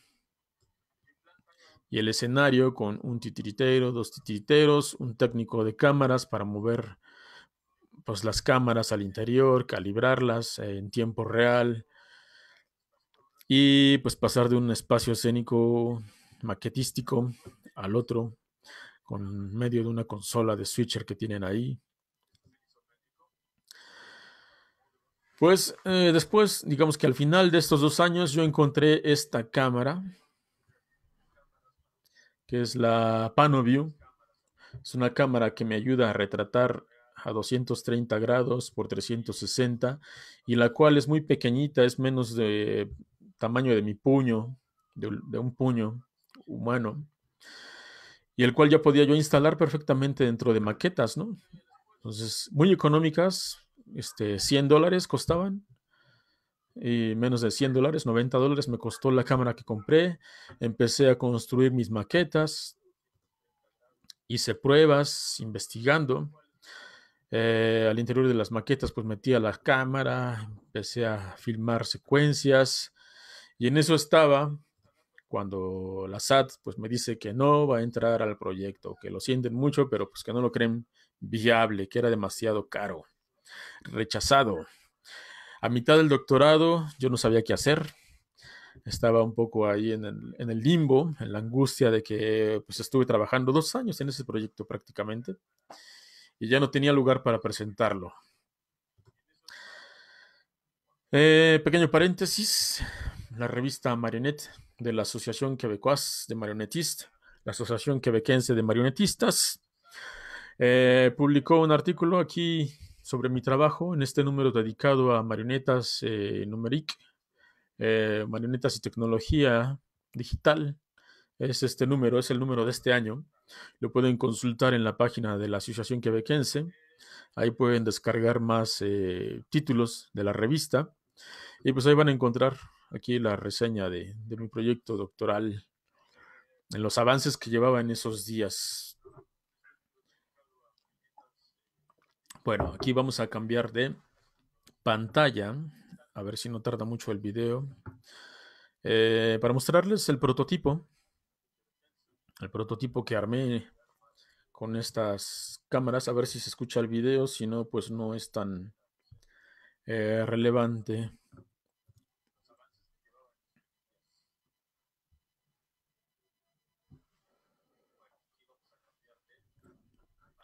Y el escenario con un titiritero, dos titiriteros, un técnico de cámaras para mover pues, las cámaras al interior, calibrarlas eh, en tiempo real, y pues pasar de un espacio escénico maquetístico al otro, con medio de una consola de switcher que tienen ahí. Pues eh, después, digamos que al final de estos dos años, yo encontré esta cámara, que es la Panoview. Es una cámara que me ayuda a retratar a 230 grados por 360 y la cual es muy pequeñita, es menos de tamaño de mi puño, de, un puño humano, y el cual ya podía yo instalar perfectamente dentro de maquetas, ¿no? Entonces, muy económicas, este, 100 dólares costaban, y menos de 100 dólares, 90 dólares me costó la cámara que compré, empecé a construir mis maquetas, hice pruebas, investigando. Eh, al interior de las maquetas, pues metía la cámara, empecé a filmar secuencias, y en eso estaba cuando la SAT pues me dice que no va a entrar al proyecto, que lo sienten mucho, pero pues que no lo creen viable, que era demasiado caro. Rechazado. A mitad del doctorado yo no sabía qué hacer. Estaba un poco ahí en el, limbo, en la angustia de que pues, estuve trabajando dos años en ese proyecto prácticamente y ya no tenía lugar para presentarlo. Eh, pequeño paréntesis, la revista Marionette de la Asociación Quebecoise de Marionetistas, la Asociación Quebequense de Marionetistas, eh, publicó un artículo aquí sobre mi trabajo en este número dedicado a marionetas eh, eh, marionetas y tecnología digital. Es este número, es el número de este año. Lo pueden consultar en la página de la Asociación Quebequense. Ahí pueden descargar más eh, títulos de la revista. Y pues ahí van a encontrar aquí la reseña de, mi proyecto doctoral en los avances que llevaba en esos días. Bueno, aquí vamos a cambiar de pantalla, a ver si no tarda mucho el video, eh, para mostrarles el prototipo, el prototipo que armé con estas cámaras, a ver si se escucha el video, si no, pues no es tan eh, relevante.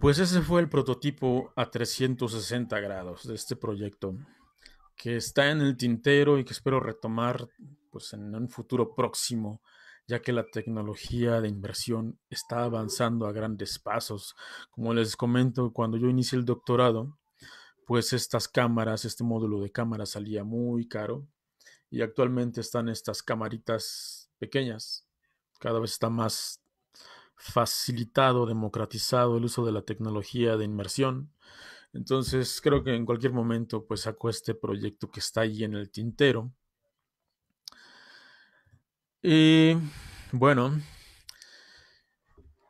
pues ese fue el prototipo a 360 grados de este proyecto, que está en el tintero y que espero retomar pues, en un futuro próximo, ya que la tecnología de inversión está avanzando a grandes pasos. Como les comento, cuando yo inicié el doctorado, pues estas cámaras, este módulo de cámaras salía muy caro y actualmente están estas camaritas pequeñas, cada vez está más facilitado, democratizado el uso de la tecnología de inmersión. Entonces creo que en cualquier momento pues saco este proyecto que está ahí en el tintero. Y bueno,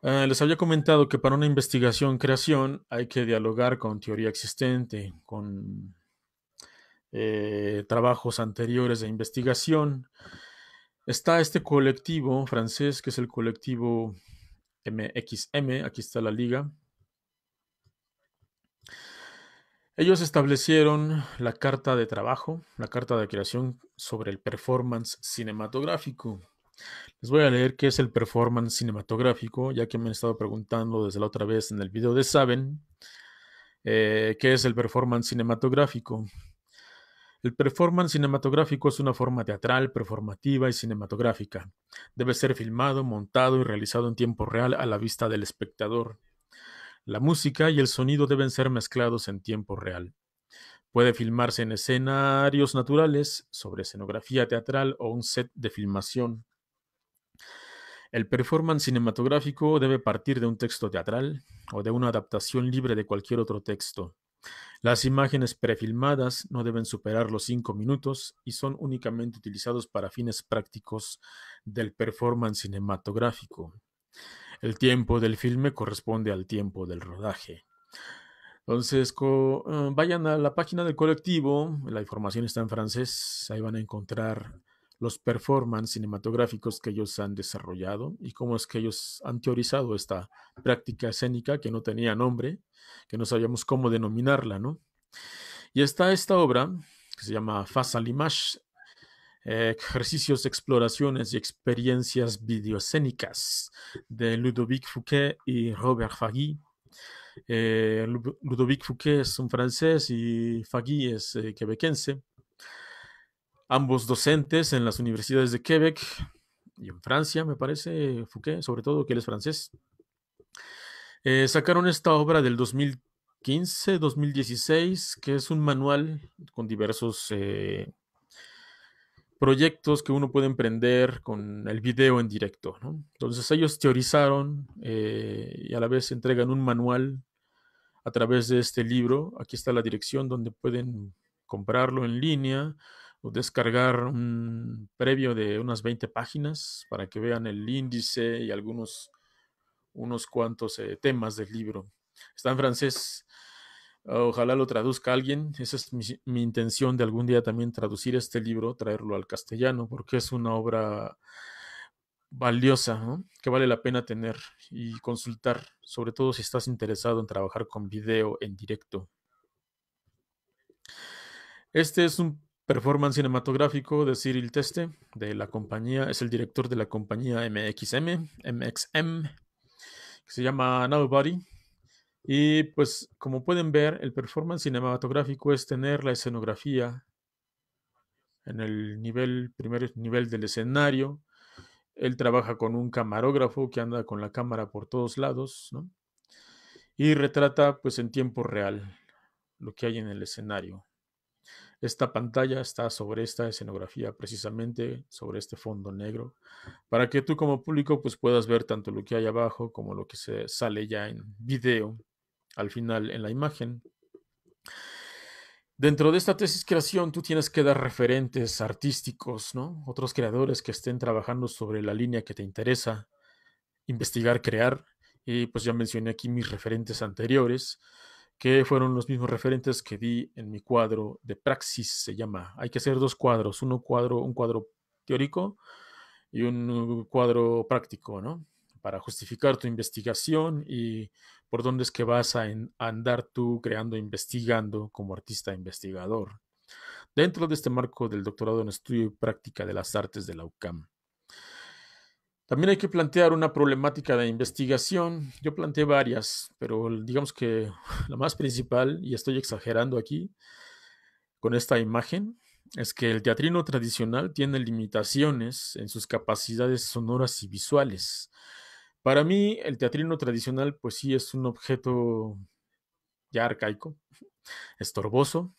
eh, les había comentado que para una investigación creación hay que dialogar con teoría existente, con eh, trabajos anteriores de investigación. Está este colectivo francés que es el colectivo MXM, aquí está la liga. Ellos establecieron la carta de trabajo, la carta de creación sobre el performance cinematográfico. Les voy a leer qué es el performance cinematográfico, ya que me han estado preguntando desde la otra vez en el video de Saben eh, qué es el performance cinematográfico. El performance cinematográfico es una forma teatral, performativa y cinematográfica. Debe ser filmado, montado y realizado en tiempo real a la vista del espectador. La música y el sonido deben ser mezclados en tiempo real. Puede filmarse en escenarios naturales, sobre escenografía teatral o un set de filmación. El performance cinematográfico debe partir de un texto teatral o de una adaptación libre de cualquier otro texto. Las imágenes prefilmadas no deben superar los cinco minutos y son únicamente utilizados para fines prácticos del performance cinematográfico. El tiempo del filme corresponde al tiempo del rodaje. Entonces, eh, vayan a la página del colectivo, la información está en francés, ahí van a encontrar los performance cinematográficos que ellos han desarrollado y cómo es que ellos han teorizado esta práctica escénica que no tenía nombre, que no sabíamos cómo denominarla, ¿no? Y está esta obra que se llama Fasalimash, eh, ejercicios, exploraciones y experiencias videoescénicas de Ludovic Fouquet y Robert Fagui. Eh, Ludovic Fouquet es un francés y Fagui es eh, quebequense ambos docentes en las universidades de Quebec y en Francia, me parece, Fouquet, sobre todo, que él es francés. Eh, sacaron esta obra del 2015, 2016, que es un manual con diversos eh, proyectos que uno puede emprender con el video en directo. Entonces ellos teorizaron eh, y a la vez entregan un manual a través de este libro. Aquí está la dirección donde pueden comprarlo en línea descargar un previo de unas 20 páginas para que vean el índice y algunos unos cuantos eh, temas del libro. Está en francés. Ojalá lo traduzca alguien. Esa es mi, intención de algún día también traducir este libro, traerlo al castellano, porque es una obra valiosa, que vale la pena tener y consultar, sobre todo si estás interesado en trabajar con video en directo. Este es un Performance cinematográfico de Cyril Teste, de la compañía, es el director de la compañía MXM, MXM, que se llama Nobody. Y pues como pueden ver, el performance cinematográfico es tener la escenografía en el nivel, primer nivel del escenario. Él trabaja con un camarógrafo que anda con la cámara por todos lados, ¿no? Y retrata pues en tiempo real lo que hay en el escenario. Esta pantalla está sobre esta escenografía, precisamente sobre este fondo negro, para que tú como público pues, puedas ver tanto lo que hay abajo como lo que se sale ya en video al final en la imagen. Dentro de esta tesis creación, tú tienes que dar referentes artísticos, ¿no? Otros creadores que estén trabajando sobre la línea que te interesa, investigar, crear. Y pues ya mencioné aquí mis referentes anteriores que fueron los mismos referentes que di en mi cuadro de praxis, se llama. Hay que hacer dos cuadros, uno cuadro, un cuadro teórico y un cuadro práctico, ¿no? Para justificar tu investigación y por dónde es que vas a, andar tú creando, investigando como artista investigador. Dentro de este marco del doctorado en estudio y práctica de las artes de la UCAM. También hay que plantear una problemática de investigación. Yo planteé varias, pero digamos que la más principal, y estoy exagerando aquí con esta imagen, es que el teatrino tradicional tiene limitaciones en sus capacidades sonoras y visuales. Para mí, el teatrino tradicional, pues sí, es un objeto ya arcaico, estorboso,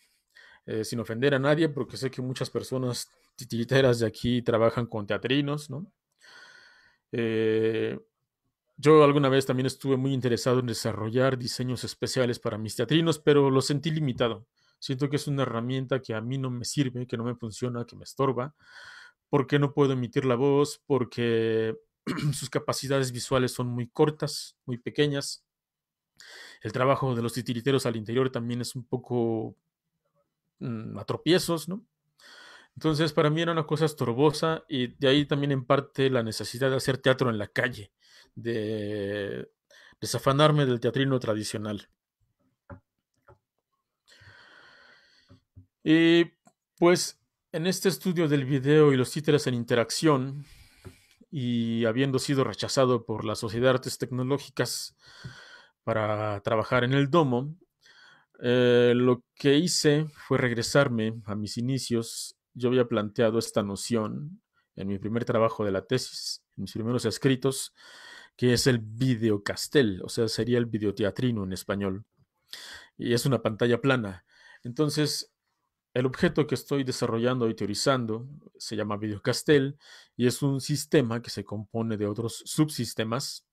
eh, sin ofender a nadie, porque sé que muchas personas titiriteras de aquí trabajan con teatrinos, ¿no? Eh, yo alguna vez también estuve muy interesado en desarrollar diseños especiales para mis teatrinos, pero lo sentí limitado. Siento que es una herramienta que a mí no me sirve, que no me funciona, que me estorba, porque no puedo emitir la voz, porque sus capacidades visuales son muy cortas, muy pequeñas. El trabajo de los titiriteros al interior también es un poco mm, atropiezos, ¿no? Entonces, para mí era una cosa estorbosa y de ahí también en parte la necesidad de hacer teatro en la calle, de desafanarme del teatrino tradicional. Y pues en este estudio del video y los títeres en interacción, y habiendo sido rechazado por la Sociedad de Artes Tecnológicas para trabajar en el domo, eh, lo que hice fue regresarme a mis inicios yo había planteado esta noción en mi primer trabajo de la tesis, en mis primeros escritos, que es el videocastel, o sea, sería el videoteatrino en español. Y es una pantalla plana. Entonces, el objeto que estoy desarrollando y teorizando se llama videocastel y es un sistema que se compone de otros subsistemas.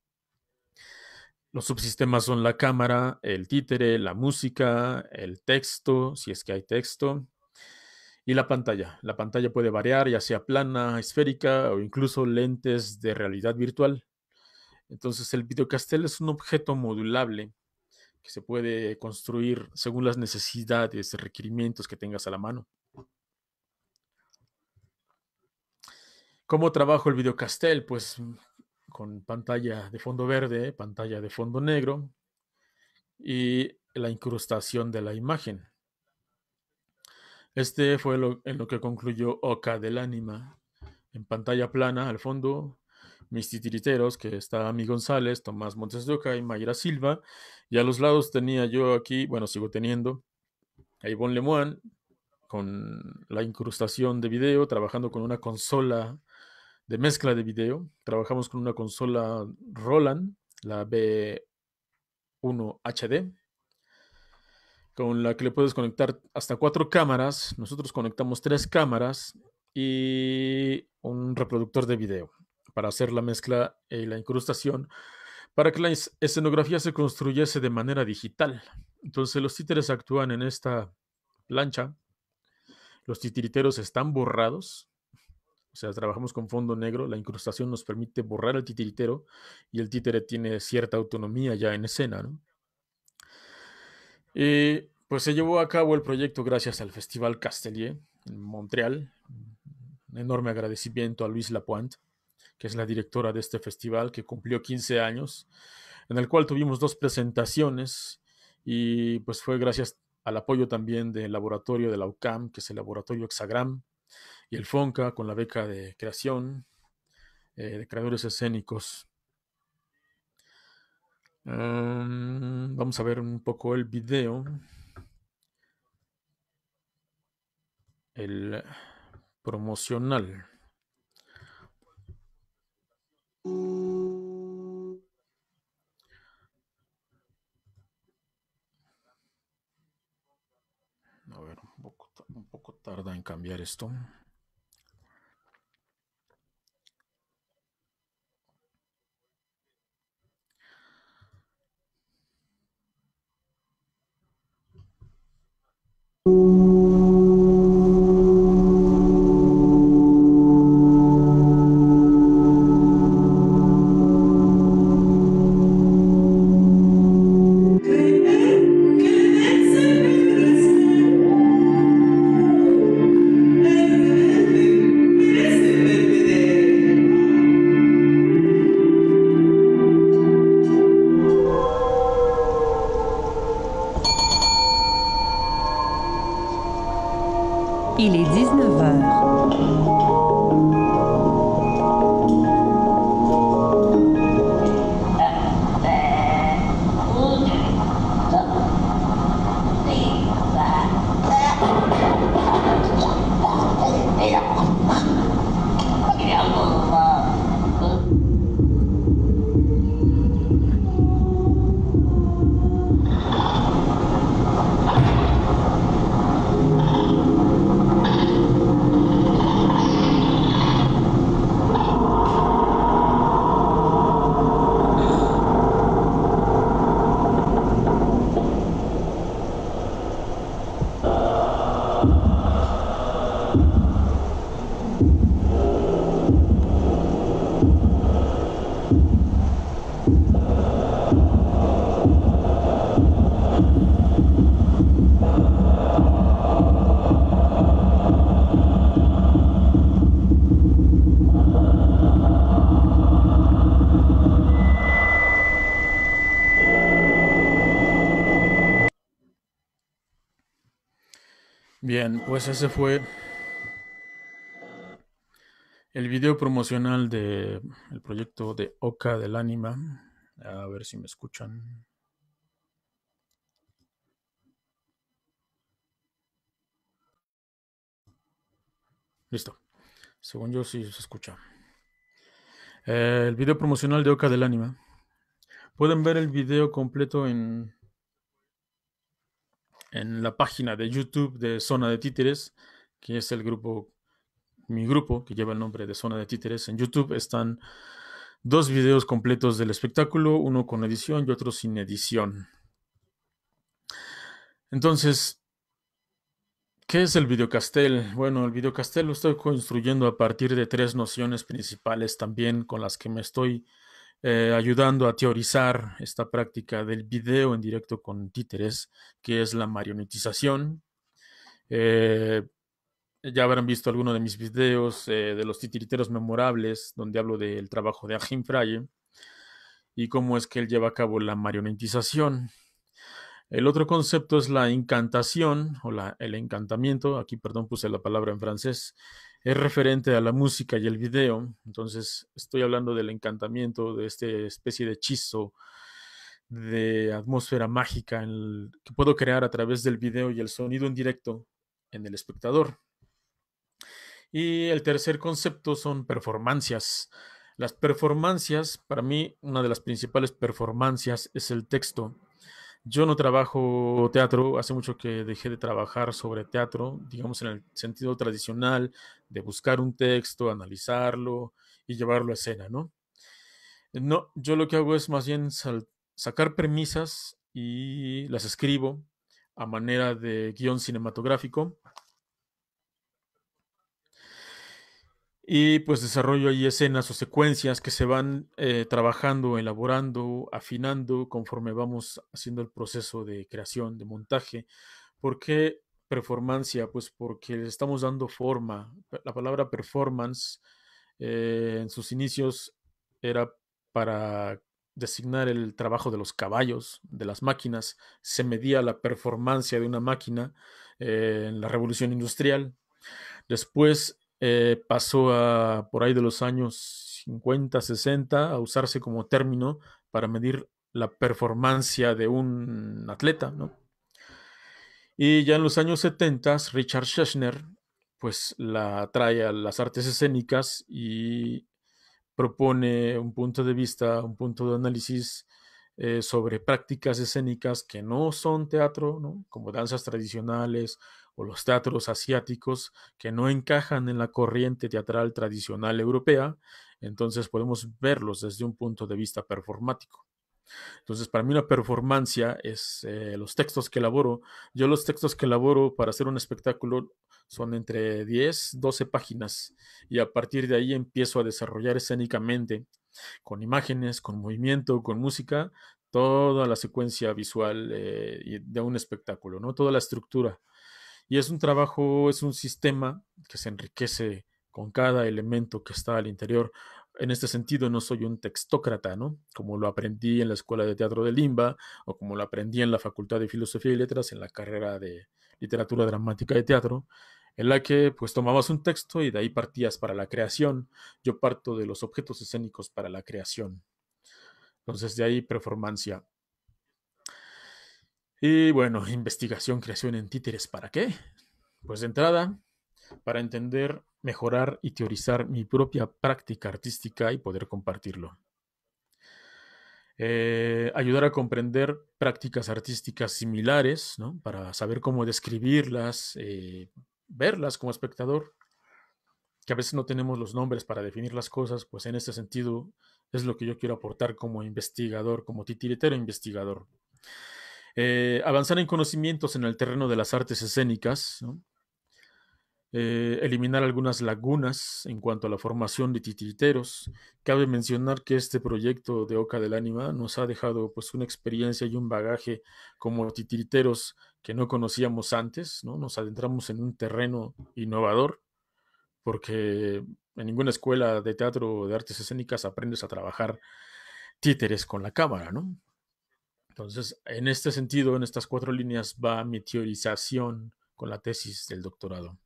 Los subsistemas son la cámara, el títere, la música, el texto, si es que hay texto, y la pantalla. La pantalla puede variar, ya sea plana, esférica o incluso lentes de realidad virtual. Entonces el videocastel es un objeto modulable que se puede construir según las necesidades, requerimientos que tengas a la mano. ¿Cómo trabajo el videocastel? Pues mm, con pantalla de fondo verde, pantalla de fondo negro y la incrustación de la imagen. Este fue lo, en lo que concluyó Oca del Ánima. En pantalla plana, al fondo, mis titiriteros, que está Ami González, Tomás Montes de Oca y Mayra Silva. Y a los lados tenía yo aquí, bueno, sigo teniendo, a Ivonne Lemoine, con la incrustación de video, trabajando con una consola de mezcla de video. Trabajamos con una consola Roland, la B1HD, con la que le puedes conectar hasta cuatro cámaras. Nosotros conectamos tres cámaras y un reproductor de video para hacer la mezcla y la incrustación para que la escenografía se construyese de manera digital. Entonces los títeres actúan en esta plancha. Los titiriteros están borrados. O sea, trabajamos con fondo negro. La incrustación nos permite borrar el titiritero y el títere tiene cierta autonomía ya en escena. ¿no? Y eh, pues se llevó a cabo el proyecto gracias al Festival Castellier en Montreal. Un enorme agradecimiento a Luis Lapointe, que es la directora de este festival, que cumplió 15 años, en el cual tuvimos dos presentaciones y pues fue gracias al apoyo también del laboratorio de la UCAM, que es el laboratorio Hexagram, y el FONCA con la beca de creación eh, de creadores escénicos vamos a ver un poco el video. El promocional. A ver, un poco tarda en cambiar esto. Pues ese fue el video promocional del proyecto de Oca del Ánima. A ver si me escuchan. Listo. Según yo sí se escucha. Eh, el video promocional de Oca del Ánima. Pueden ver el video completo en en la página de YouTube de Zona de Títeres, que es el grupo, mi grupo, que lleva el nombre de Zona de Títeres. En YouTube están dos videos completos del espectáculo, uno con edición y otro sin edición. Entonces, ¿qué es el videocastel? Bueno, el videocastel lo estoy construyendo a partir de tres nociones principales también con las que me estoy eh, ayudando a teorizar esta práctica del video en directo con títeres, que es la marionetización. Eh, ya habrán visto alguno de mis videos eh, de los titiriteros memorables, donde hablo del trabajo de Agim Fraye y cómo es que él lleva a cabo la marionetización. El otro concepto es la encantación o el encantamiento. Aquí, perdón, puse la palabra en francés es referente a la música y el video. Entonces, estoy hablando del encantamiento, de esta especie de hechizo, de atmósfera mágica que puedo crear a través del video y el sonido en directo en el espectador. Y el tercer concepto son performancias. Las performancias, para mí, una de las principales performancias es el texto. Yo no trabajo teatro, hace mucho que dejé de trabajar sobre teatro, digamos en el sentido tradicional de buscar un texto, analizarlo y llevarlo a escena, ¿no? No, yo lo que hago es más bien sacar premisas y las escribo a manera de guión cinematográfico y pues desarrollo ahí escenas o secuencias que se van eh, trabajando, elaborando, afinando conforme vamos haciendo el proceso de creación, de montaje. ¿Por qué performance Pues porque le estamos dando forma. La palabra performance eh, en sus inicios era para designar el trabajo de los caballos, de las máquinas. Se medía la performance de una máquina eh, en la revolución industrial. Después eh, pasó a por ahí de los años 50, 60 a usarse como término para medir la performance de un atleta, ¿no? Y ya en los años 70, Richard Schechner, pues la trae a las artes escénicas y propone un punto de vista, un punto de análisis eh, sobre prácticas escénicas que no son teatro, ¿no? como danzas tradicionales o los teatros asiáticos que no encajan en la corriente teatral tradicional europea, entonces podemos verlos desde un punto de vista performático. Entonces, para mí una performance es eh, los textos que elaboro. Yo los textos que elaboro para hacer un espectáculo son entre 10, 12 páginas y a partir de ahí empiezo a desarrollar escénicamente con imágenes, con movimiento, con música, toda la secuencia visual eh, de un espectáculo, ¿no? Toda la estructura y es un trabajo, es un sistema que se enriquece con cada elemento que está al interior. En este sentido, no soy un textócrata, ¿no? Como lo aprendí en la Escuela de Teatro de Limba o como lo aprendí en la Facultad de Filosofía y Letras en la carrera de Literatura Dramática de Teatro, en la que pues tomabas un texto y de ahí partías para la creación. Yo parto de los objetos escénicos para la creación. Entonces, de ahí performancia. Y bueno, investigación, creación en títeres, ¿para qué? Pues de entrada, para entender, mejorar y teorizar mi propia práctica artística y poder compartirlo. Eh, ayudar a comprender prácticas artísticas similares, ¿no? Para saber cómo describirlas, eh, verlas como espectador, que a veces no tenemos los nombres para definir las cosas, pues en este sentido es lo que yo quiero aportar como investigador, como titiritero investigador. Eh, avanzar en conocimientos en el terreno de las artes escénicas, eh, eliminar algunas lagunas en cuanto a la formación de titiriteros. Cabe mencionar que este proyecto de Oca del Ánima nos ha dejado pues, una experiencia y un bagaje como titiriteros que no conocíamos antes, ¿no? nos adentramos en un terreno innovador, porque en ninguna escuela de teatro o de artes escénicas aprendes a trabajar títeres con la cámara, ¿no? Entonces, en este sentido, en estas cuatro líneas va mi teorización con la tesis del doctorado.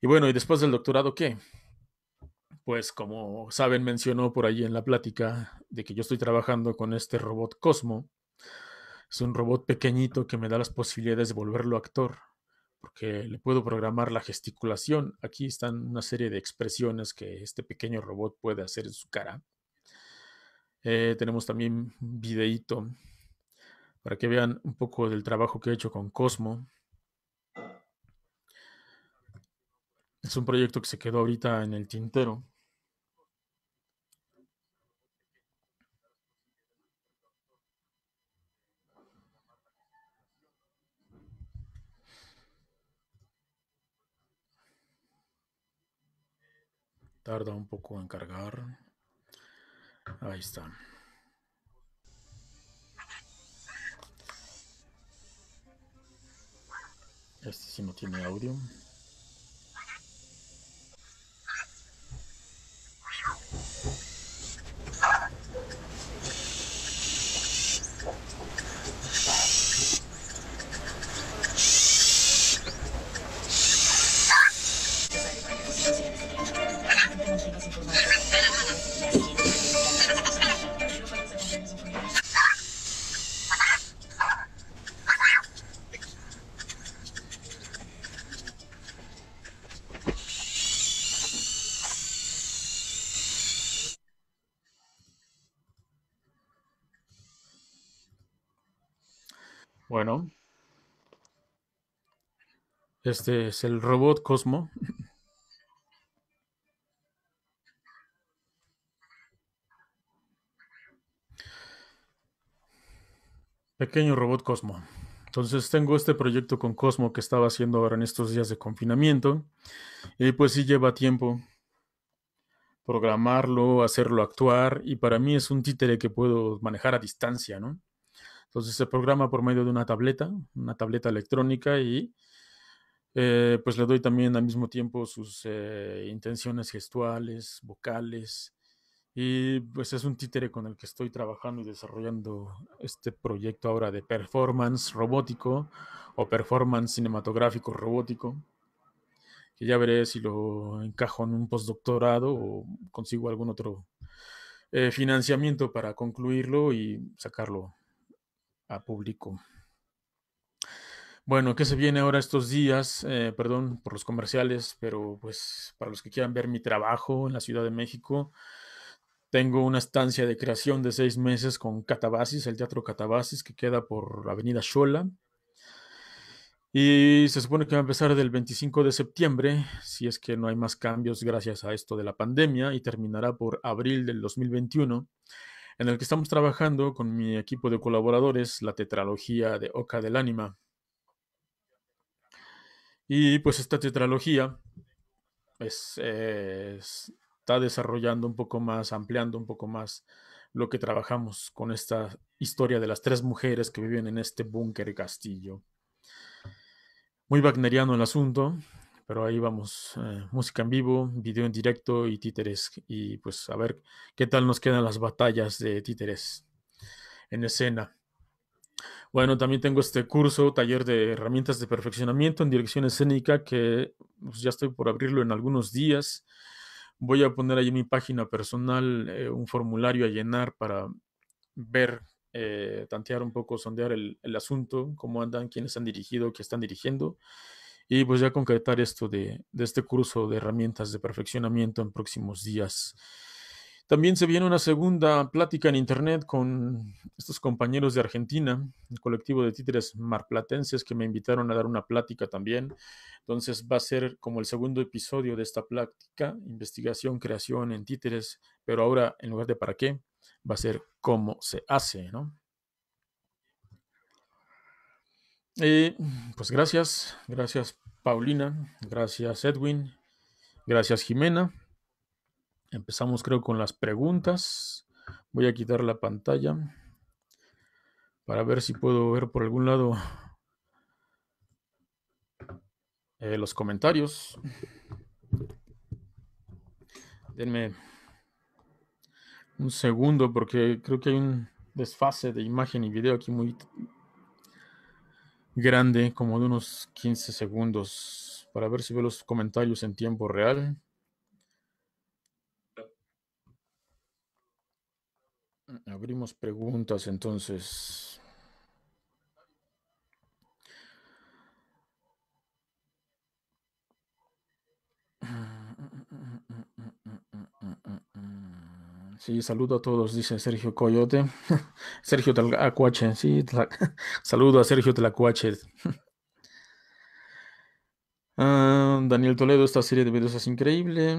Y bueno, ¿y después del doctorado qué? Pues como saben, mencionó por allí en la plática de que yo estoy trabajando con este robot Cosmo. Es un robot pequeñito que me da las posibilidades de volverlo actor, porque le puedo programar la gesticulación. Aquí están una serie de expresiones que este pequeño robot puede hacer en su cara. Eh, tenemos también videíto para que vean un poco del trabajo que he hecho con Cosmo. Es un proyecto que se quedó ahorita en el tintero. Tarda un poco en cargar. Ahí está. Este sí no tiene audio. Bueno. Este es el robot Cosmo. Pequeño robot Cosmo. Entonces tengo este proyecto con Cosmo que estaba haciendo ahora en estos días de confinamiento. Y pues sí lleva tiempo programarlo, hacerlo actuar. Y para mí es un títere que puedo manejar a distancia, ¿no? Entonces se programa por medio de una tableta, una tableta electrónica y eh, pues le doy también al mismo tiempo sus eh, intenciones gestuales, vocales y pues es un títere con el que estoy trabajando y desarrollando este proyecto ahora de performance robótico o performance cinematográfico robótico que ya veré si lo encajo en un postdoctorado o consigo algún otro eh, financiamiento para concluirlo y sacarlo a público. Bueno, ¿qué se viene ahora estos días? Eh, perdón por los comerciales, pero pues para los que quieran ver mi trabajo en la Ciudad de México, tengo una estancia de creación de seis meses con Catabasis, el Teatro Catabasis, que queda por Avenida Xola. Y se supone que va a empezar del 25 de septiembre, si es que no hay más cambios gracias a esto de la pandemia, y terminará por abril del 2021 en el que estamos trabajando con mi equipo de colaboradores la tetralogía de Oca del Ánima. Y pues esta tetralogía pues, eh, está desarrollando un poco más, ampliando un poco más lo que trabajamos con esta historia de las tres mujeres que viven en este búnker castillo. Muy wagneriano el asunto, pero ahí vamos, eh, música en vivo, video en directo y títeres. Y pues a ver qué tal nos quedan las batallas de títeres en escena. Bueno, también tengo este curso, taller de herramientas de perfeccionamiento en dirección escénica que pues, ya estoy por abrirlo en algunos días. Voy a poner ahí en mi página personal eh, un formulario a llenar para ver, eh, tantear un poco, sondear el, el asunto, cómo andan, quiénes han dirigido, qué están dirigiendo y pues ya concretar esto de, este curso de herramientas de perfeccionamiento en próximos días. También se viene una segunda plática en internet con estos compañeros de Argentina, el colectivo de títeres marplatenses que me invitaron a dar una plática también. Entonces va a ser como el segundo episodio de esta plática, investigación, creación en títeres, pero ahora en lugar de para qué, va a ser cómo se hace, ¿no? Eh, pues gracias, gracias Paulina, gracias Edwin, gracias Jimena. Empezamos creo con las preguntas. Voy a quitar la pantalla para ver si puedo ver por algún lado eh, los comentarios. Denme un segundo porque creo que hay un desfase de imagen y video aquí muy grande, como de unos 15 segundos, para ver si veo los comentarios en tiempo real. Abrimos preguntas entonces. Sí, saludo a todos, dice Sergio Coyote. Sergio Tlacuache, sí. Saludo a Sergio Tlacuache. Ah, Daniel Toledo, esta serie de videos es increíble.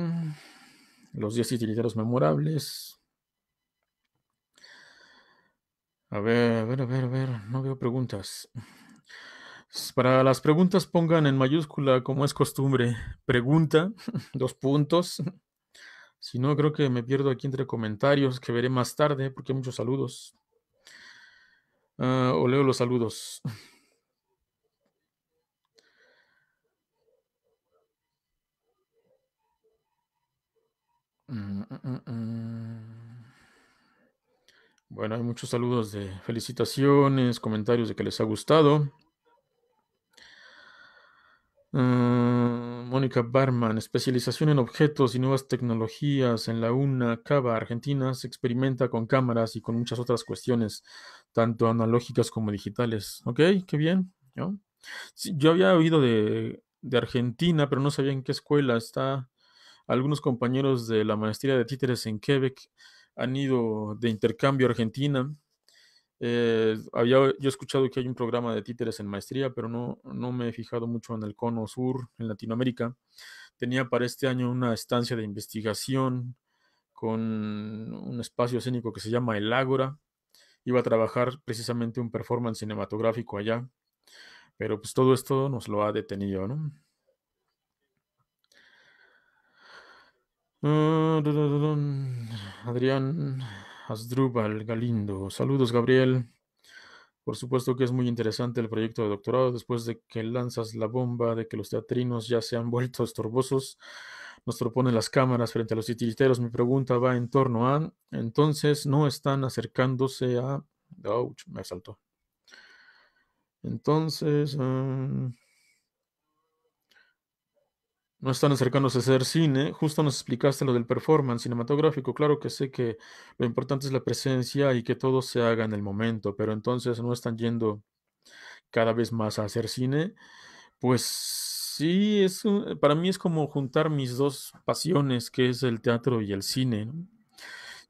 Los 10 utilitarios memorables. A ver, a ver, a ver, a ver. No veo preguntas. Para las preguntas pongan en mayúscula, como es costumbre, pregunta, dos puntos. Si no, creo que me pierdo aquí entre comentarios que veré más tarde porque hay muchos saludos. Ah, o leo los saludos. Mm, mm, mm. Bueno, hay muchos saludos de felicitaciones, comentarios de que les ha gustado. Mm, Mónica Barman, especialización en objetos y nuevas tecnologías en la UNA Cava Argentina, se experimenta con cámaras y con muchas otras cuestiones, tanto analógicas como digitales. Ok, qué bien. yo había oído de, de, Argentina, pero no sabía en qué escuela está. Algunos compañeros de la maestría de títeres en Quebec han ido de intercambio a Argentina había yo he escuchado que hay un programa de títeres en maestría, pero no, me he fijado mucho en el cono sur, en Latinoamérica. Tenía para este año una estancia de investigación con un espacio escénico que se llama El Ágora. Iba a trabajar precisamente un performance cinematográfico allá, pero pues todo esto nos lo ha detenido, ¿no? Adrián Asdrúbal Galindo. Saludos, Gabriel. Por supuesto que es muy interesante el proyecto de doctorado después de que lanzas la bomba de que los teatrinos ya se han vuelto estorbosos. Nos proponen las cámaras frente a los titiriteros. Mi pregunta va en torno a, entonces, ¿no están acercándose a... Ouch, me asaltó. Entonces... Em, no están acercándose a hacer cine. Justo nos explicaste lo del performance cinematográfico. Claro que sé que lo importante es la presencia y que todo se haga en el momento, pero entonces no están yendo cada vez más a hacer cine. Pues sí, es, para mí es como juntar mis dos pasiones, que es el teatro y el cine.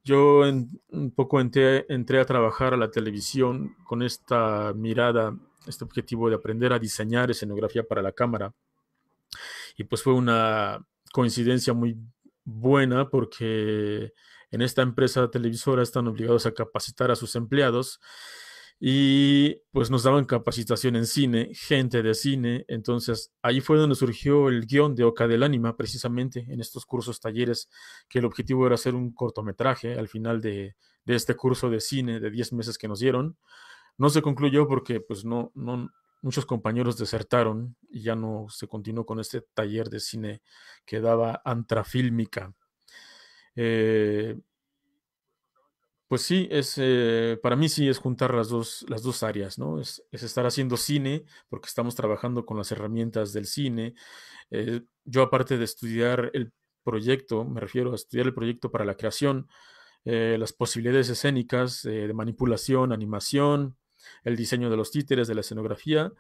Yo en, un poco entré a trabajar a la televisión con esta mirada, este objetivo de aprender a diseñar escenografía para la cámara y pues fue una coincidencia muy buena porque en esta empresa televisora están obligados a capacitar a sus empleados y pues nos daban capacitación en cine, gente de cine, entonces ahí fue donde surgió el guión de Oca del Ánima, precisamente en estos cursos, talleres, que el objetivo era hacer un cortometraje al final de, este curso de cine de 10 meses que nos dieron. No se concluyó porque pues no, muchos compañeros desertaron y ya no se continuó con este taller de cine que daba Antrafílmica. Eh, pues sí, es, eh, para mí sí es juntar las dos, las dos áreas, ¿no? Es, estar haciendo cine, porque estamos trabajando con las herramientas del cine. Eh, yo aparte de estudiar el proyecto, me refiero a estudiar el proyecto para la creación, las posibilidades escénicas de manipulación, animación, el diseño de los títeres, de la escenografía,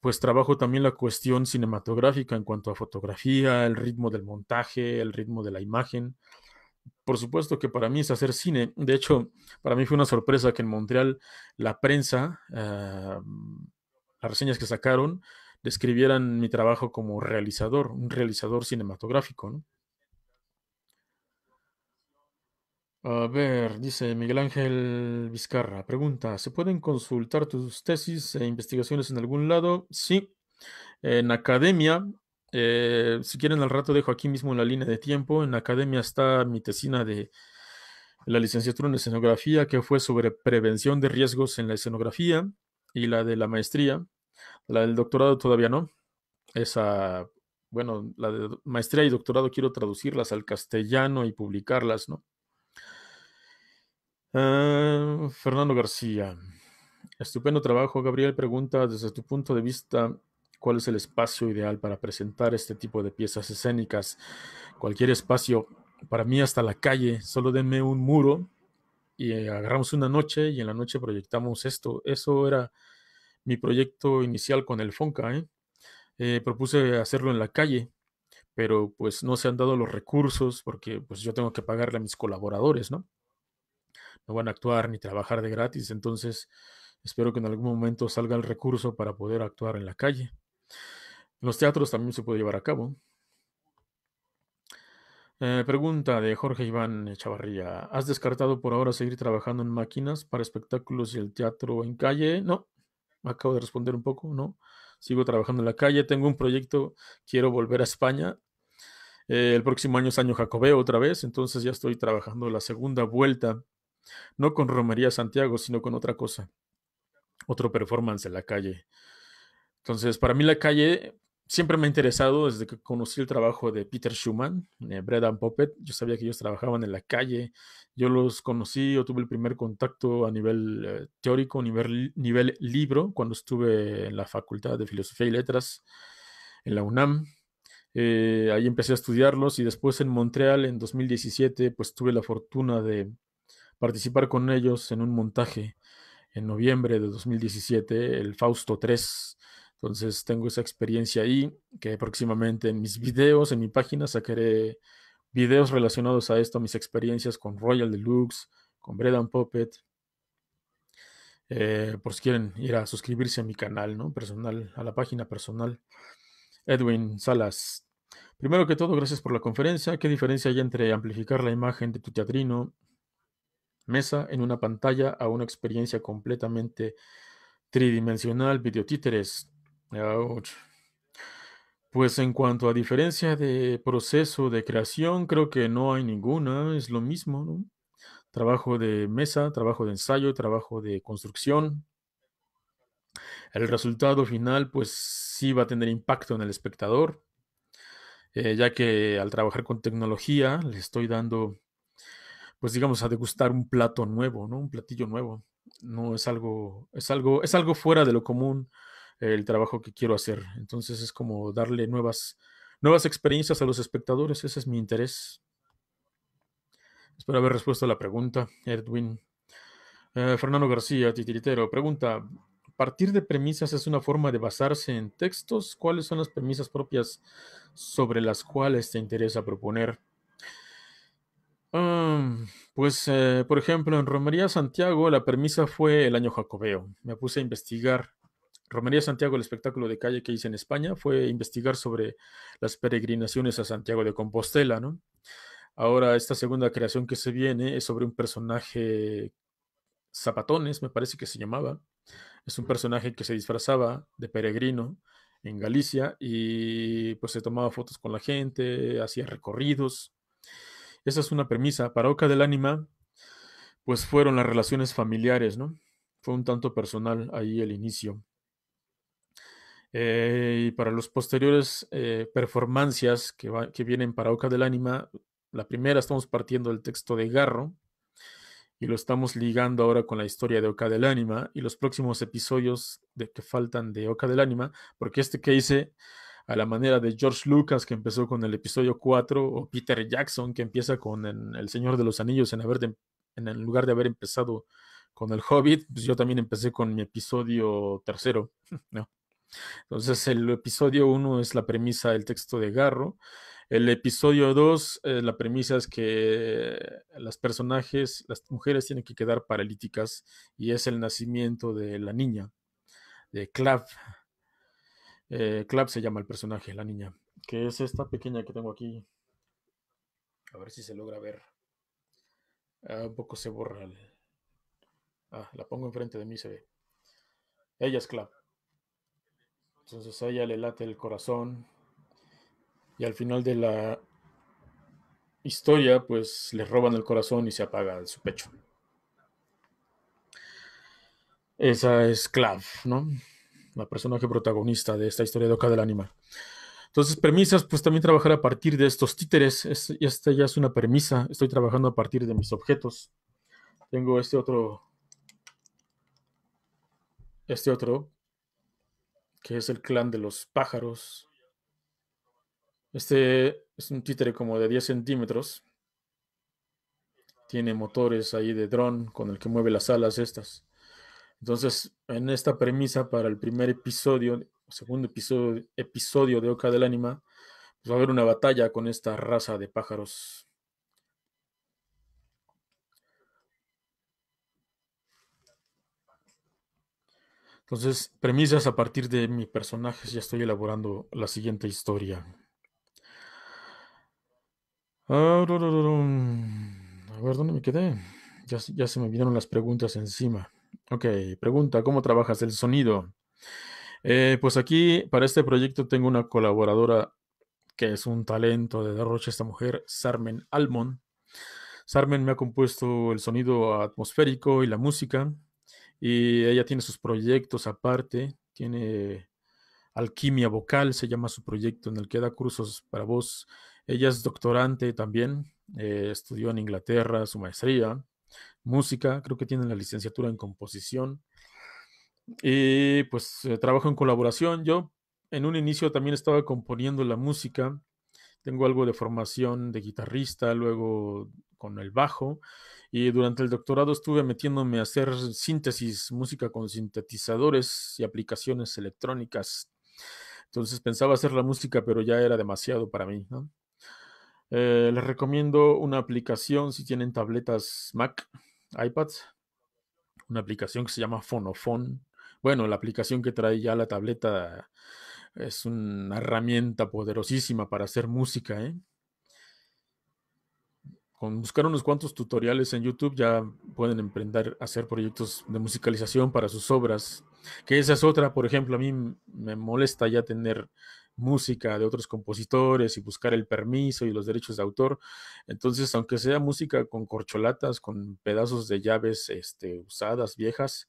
pues trabajo también la cuestión cinematográfica en cuanto a fotografía, el ritmo del montaje, el ritmo de la imagen. Por supuesto que para mí es hacer cine. De hecho, para mí fue una sorpresa que en Montreal la prensa, eh, las reseñas que sacaron, describieran mi trabajo como realizador, un realizador cinematográfico. ¿no? A ver, dice Miguel Ángel Vizcarra. Pregunta, ¿se pueden consultar tus tesis e investigaciones en algún lado? Sí, en academia. Eh, si quieren al rato dejo aquí mismo la línea de tiempo. En academia está mi tesina de la licenciatura en escenografía, que fue sobre prevención de riesgos en la escenografía, y la de la maestría. La del doctorado todavía no. Esa, bueno, la de maestría y doctorado quiero traducirlas al castellano y publicarlas, ¿no? Ah, Fernando García. Estupendo trabajo, Gabriel. Pregunta desde tu punto de vista, ¿cuál es el espacio ideal para presentar este tipo de piezas escénicas? Cualquier espacio, para mí hasta la calle, solo denme un muro y agarramos una noche y en la noche proyectamos esto. Eso era mi proyecto inicial con el Fonca. ¿eh? Eh, propuse hacerlo en la calle, pero pues no se han dado los recursos porque pues yo tengo que pagarle a mis colaboradores, ¿no? no van a actuar ni trabajar de gratis, entonces espero que en algún momento salga el recurso para poder actuar en la calle. los teatros también se puede llevar a cabo. Eh, pregunta de Jorge Iván Chavarría. ¿Has descartado por ahora seguir trabajando en máquinas para espectáculos y el teatro en calle? No, acabo de responder un poco, no. Sigo trabajando en la calle, tengo un proyecto, quiero volver a España. Eh, el próximo año es año Jacobeo otra vez, entonces ya estoy trabajando la segunda vuelta no con Romería Santiago, sino con otra cosa. Otro performance en la calle. Entonces, para mí la calle siempre me ha interesado desde que conocí el trabajo de Peter Schumann, eh, poppet Yo sabía que ellos trabajaban en la calle. Yo los conocí, yo tuve el primer contacto a nivel eh, teórico, nivel, nivel libro, cuando estuve en la Facultad de Filosofía y Letras en la UNAM. Eh, ahí empecé a estudiarlos y después en Montreal en 2017 pues tuve la fortuna de participar con ellos en un montaje en noviembre de 2017, el Fausto 3. Entonces tengo esa experiencia ahí, que próximamente en mis videos, en mi página, sacaré videos relacionados a esto, mis experiencias con Royal Deluxe, con Breda Puppet. Eh, por si quieren ir a suscribirse a mi canal, ¿no? Personal, a la página personal. Edwin Salas. Primero que todo, gracias por la conferencia. ¿Qué diferencia hay entre amplificar la imagen de tu teatrino mesa en una pantalla a una experiencia completamente tridimensional, videotíteres. Ah, pues en cuanto a diferencia de proceso de creación, creo que no hay ninguna, es lo mismo, Trabajo de mesa, trabajo de ensayo, trabajo de construcción. El resultado final, pues sí va a tener impacto en el espectador, eh, ya que al trabajar con tecnología le estoy dando pues digamos, a degustar un plato nuevo, ¿no? Un platillo nuevo. No es algo, es algo, es algo fuera de lo común eh, el trabajo que quiero hacer. Entonces es como darle nuevas, nuevas experiencias a los espectadores. Ese es mi interés. Espero haber respuesto a la pregunta, Edwin. Eh, Fernando García, titiritero, pregunta: ¿Partir de premisas es una forma de basarse en textos? ¿Cuáles son las premisas propias sobre las cuales te interesa proponer? pues, eh, por ejemplo, en Romería Santiago la permisa fue el año jacobeo. Me puse a investigar. Romería Santiago, el espectáculo de calle que hice en España, fue investigar sobre las peregrinaciones a Santiago de Compostela, ¿no? Ahora, esta segunda creación que se viene es sobre un personaje Zapatones, me parece que se llamaba. Es un personaje que se disfrazaba de peregrino en Galicia y pues se tomaba fotos con la gente, hacía recorridos. Esa es una premisa. Para Oca del Ánima, pues fueron las relaciones familiares, ¿no? Fue un tanto personal ahí el inicio. Eh, y para los posteriores eh, performancias que, que vienen para Oca del Ánima, la primera estamos partiendo del texto de Garro y lo estamos ligando ahora con la historia de Oca del Ánima y los próximos episodios de, que faltan de Oca del Ánima, porque este que hice a la manera de George Lucas que empezó con el episodio 4 o Peter Jackson que empieza con El Señor de los Anillos en, haber en lugar de haber empezado con El Hobbit, pues yo también empecé con mi episodio tercero, ¿no? Entonces el episodio 1 es la premisa del texto de Garro. El episodio 2, eh, la premisa es que las personajes, las mujeres tienen que quedar paralíticas y es el nacimiento de la niña, de Clav, eh, se llama el personaje, la niña, que es esta pequeña que tengo aquí. A ver si se logra ver. Ah, un poco se borra. El... Ah, la pongo enfrente de mí, se ve. Ella es Clap. Entonces a ella le late el corazón. Y al final de la historia, pues le roban el corazón y se apaga su pecho. Esa es Clav, ¿no? la personaje protagonista de esta historia de Oca del Animal. Entonces, permisas, pues también trabajar a partir de estos títeres. esta ya es una permisa. Estoy trabajando a partir de mis objetos. Tengo este otro. Este otro. Que es el clan de los pájaros. Este es un títere como de 10 centímetros. Tiene motores ahí de dron con el que mueve las alas estas. Entonces, en esta premisa para el primer episodio, segundo episodio, episodio de Oca del Ánima, pues, va a haber una batalla con esta raza de pájaros. Entonces, premisas a partir de mi personaje, ya estoy elaborando la siguiente historia. A ver, ¿dónde me quedé? Ya, ya se me vinieron las preguntas encima. Ok, pregunta, ¿cómo trabajas el sonido? Eh, pues aquí, para este proyecto, tengo una colaboradora que es un talento de derroche esta mujer, Sarmen Almon. Sarmen me ha compuesto el sonido atmosférico y la música, y ella tiene sus proyectos aparte, tiene Alquimia Vocal, se llama su proyecto en el que da cursos para voz. Ella es doctorante también, eh, estudió en Inglaterra su maestría música, creo que tienen la licenciatura en composición. Y pues eh, trabajo en colaboración. Yo en un inicio también estaba componiendo la música. Tengo algo de formación de guitarrista, luego con el bajo. Y durante el doctorado estuve metiéndome a hacer síntesis, música con sintetizadores y aplicaciones electrónicas. Entonces pensaba hacer la música, pero ya era demasiado para mí. Eh, les recomiendo una aplicación si tienen tabletas Mac iPads, una aplicación que se llama Phonophone. Bueno, la aplicación que trae ya la tableta es una herramienta poderosísima para hacer música, ¿eh? Con buscar unos cuantos tutoriales en YouTube ya pueden emprender a hacer proyectos de musicalización para sus obras. Que esa es otra, por ejemplo, a mí me molesta ya tener música de otros compositores y buscar el permiso y los derechos de autor. Entonces, aunque sea música con corcholatas, con pedazos de llaves este, usadas, viejas,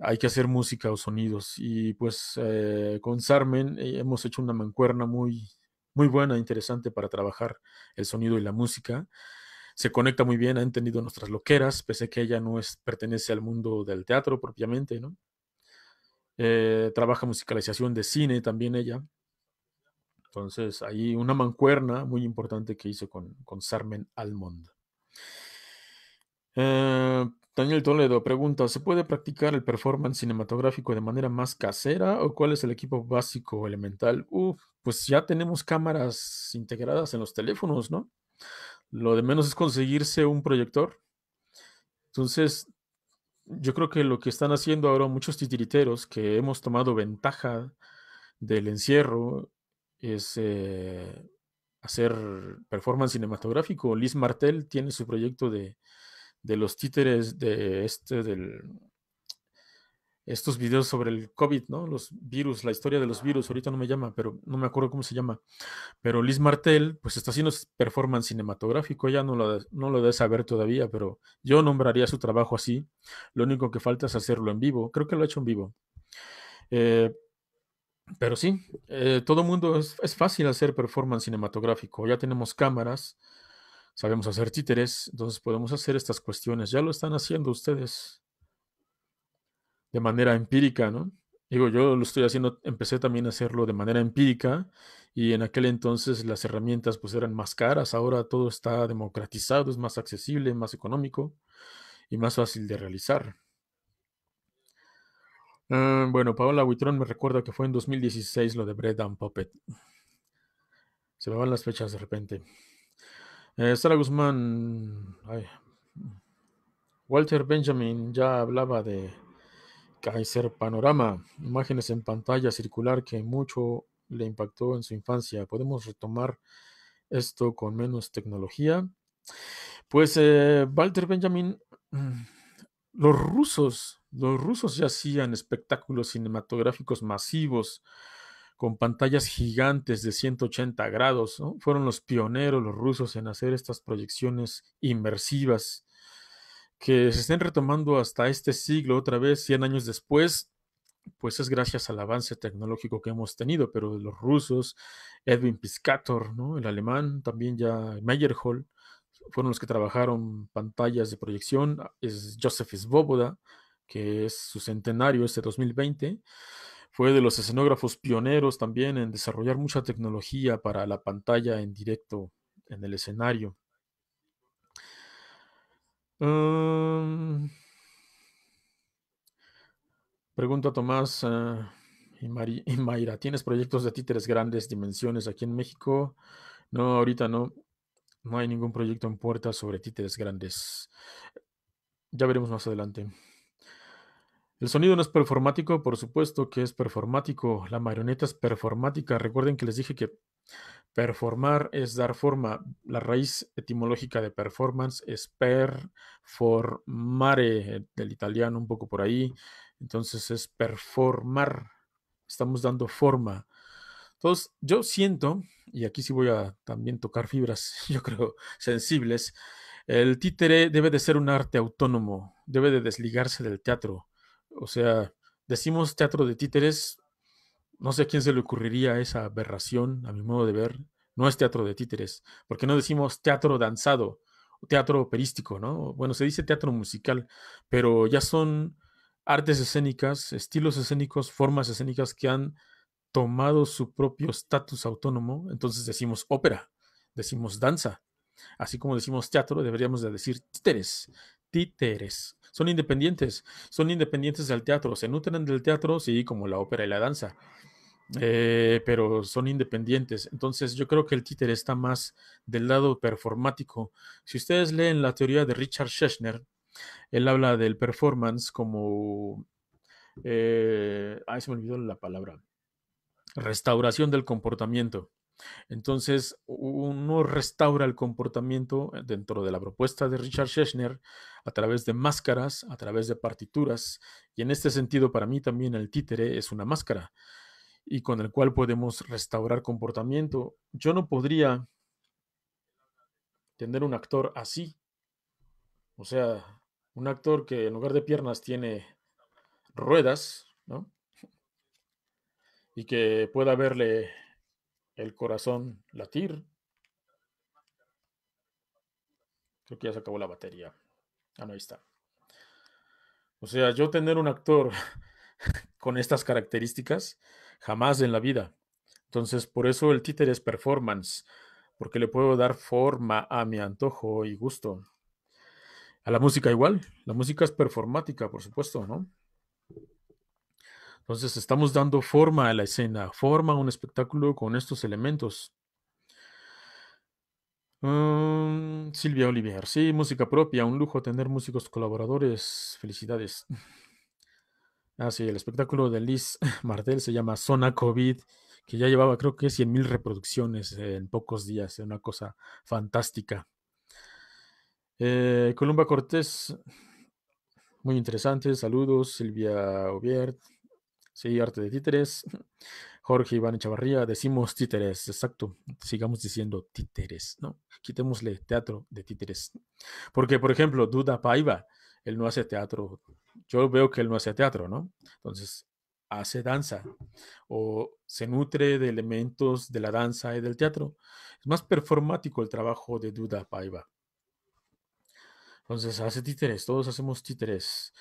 hay que hacer música o sonidos. Y pues eh, con Sarmen eh, hemos hecho una mancuerna muy, muy buena, interesante para trabajar el sonido y la música. Se conecta muy bien, ha entendido nuestras loqueras, pese a que ella no es, pertenece al mundo del teatro propiamente, ¿no? Eh, trabaja musicalización de cine también ella. Entonces, hay una mancuerna muy importante que hizo con, con Sarmen Almond. Eh, Daniel Toledo pregunta, ¿se puede practicar el performance cinematográfico de manera más casera o cuál es el equipo básico o elemental? Uf, pues ya tenemos cámaras integradas en los teléfonos, ¿no? Lo de menos es conseguirse un proyector. Entonces, yo creo que lo que están haciendo ahora muchos titiriteros que hemos tomado ventaja del encierro es eh, hacer performance cinematográfico. Liz Martel tiene su proyecto de, de los títeres de este, del, estos videos sobre el COVID, ¿no? Los virus, la historia de los virus, ahorita no me llama, pero no me acuerdo cómo se llama. Pero Liz Martel, pues está haciendo performance cinematográfico, ya no lo, no lo debe saber todavía, pero yo nombraría su trabajo así. Lo único que falta es hacerlo en vivo, creo que lo ha hecho en vivo. Eh, pero sí, todo eh, todo mundo es, es fácil hacer performance cinematográfico, ya tenemos cámaras, sabemos hacer títeres, entonces podemos hacer estas cuestiones, ya lo están haciendo ustedes de manera empírica, ¿no? Digo, yo lo estoy haciendo, empecé también a hacerlo de manera empírica y en aquel entonces las herramientas pues eran más caras, ahora todo está democratizado, es más accesible, más económico y más fácil de realizar. Ah, bueno, Paola Huitrón me recuerda que fue en 2016 lo de Bread and Puppet. Se me van las fechas de repente. Eh, Sara Guzmán. Walter Benjamin ya hablaba de Kaiser Panorama, imágenes en pantalla circular que mucho le impactó en su infancia. ¿Podemos retomar esto con menos tecnología? Pues eh, Walter Benjamin, mm, los rusos, los rusos ya hacían espectáculos cinematográficos masivos con pantallas gigantes de 180 grados. Fueron los pioneros, los rusos, en hacer estas proyecciones inmersivas que se estén retomando hasta este siglo, otra vez 100 años después, pues es gracias al avance tecnológico que hemos tenido, pero los rusos, Edwin Piscator, ¿no? el alemán, también ya Meyerhold, fueron los que trabajaron pantallas de proyección, es Joseph Svoboda, que es su centenario este 2020, fue de los escenógrafos pioneros también en desarrollar mucha tecnología para la pantalla en directo en el escenario pregunta Tomás ah, y, Mayra, ¿tienes proyectos de títeres grandes dimensiones aquí en México? No, ahorita no. No hay ningún proyecto en puerta sobre títeres grandes. Ya veremos más adelante. El sonido no es performático, por supuesto que es performático. La marioneta es performática. Recuerden que les dije que performar es dar forma. La raíz etimológica de performance es performare, eh, del italiano un poco por ahí. Entonces es performar. Estamos dando forma. Entonces, yo siento, y aquí sí voy a también tocar fibras, yo creo, sensibles, el títere debe de ser un arte autónomo, debe de desligarse del teatro. O sea, decimos teatro de títeres, no sé a quién se le ocurriría esa aberración, a mi modo de ver, no es teatro de títeres, porque no decimos teatro danzado, teatro operístico, ¿no? Bueno, se dice teatro musical, pero ya son artes escénicas, estilos escénicos, formas escénicas que han tomado su propio estatus autónomo, entonces decimos ópera, decimos danza. Así como decimos teatro, deberíamos de decir títeres, títeres. Son independientes, son independientes del teatro, se nutren del teatro, sí, como la ópera y la danza, eh, pero son independientes. Entonces yo creo que el títer está más del lado performático. Si ustedes leen la teoría de Richard Schechner, él habla del performance como... Eh, ay, se me olvidó la palabra. Restauración del comportamiento. Entonces, uno restaura el comportamiento eh, dentro de la propuesta de Richard Schechner a través de máscaras, a través de partituras, y en este sentido, para mí también el títere es una máscara y con el cual podemos restaurar comportamiento. Yo no podría tener un actor así, o sea, un actor que en lugar de piernas tiene ruedas, ¿no? Y que pueda verle el corazón latir. Creo que ya se acabó la batería. Ah, no, ahí está. O sea, yo tener un actor con estas características, jamás en la vida. Entonces, por eso el títer es performance, porque le puedo dar forma a mi antojo y gusto. A la música igual, la música es performática, por supuesto, ¿no? Entonces estamos dando forma a la escena, forma a un espectáculo con estos elementos. Mm, Silvia Olivier, sí, música propia, un lujo tener músicos colaboradores, felicidades. Ah, sí, el espectáculo de Liz Martel se llama Zona COVID, que ya llevaba creo que 100.000 reproducciones en pocos días, una cosa fantástica. Eh, Columba Cortés, muy interesante, saludos, Silvia Olivier. Sí, arte de títeres. Jorge Iván Echavarría, decimos títeres, exacto. Sigamos diciendo títeres, ¿no? Quitémosle teatro de títeres. Porque, por ejemplo, Duda Paiva, él no hace teatro. Yo veo que él no hace teatro, ¿no? Entonces, hace danza o se nutre de elementos de la danza y del teatro. Es más performático el trabajo de Duda Paiva. Entonces, hace títeres, todos hacemos títeres.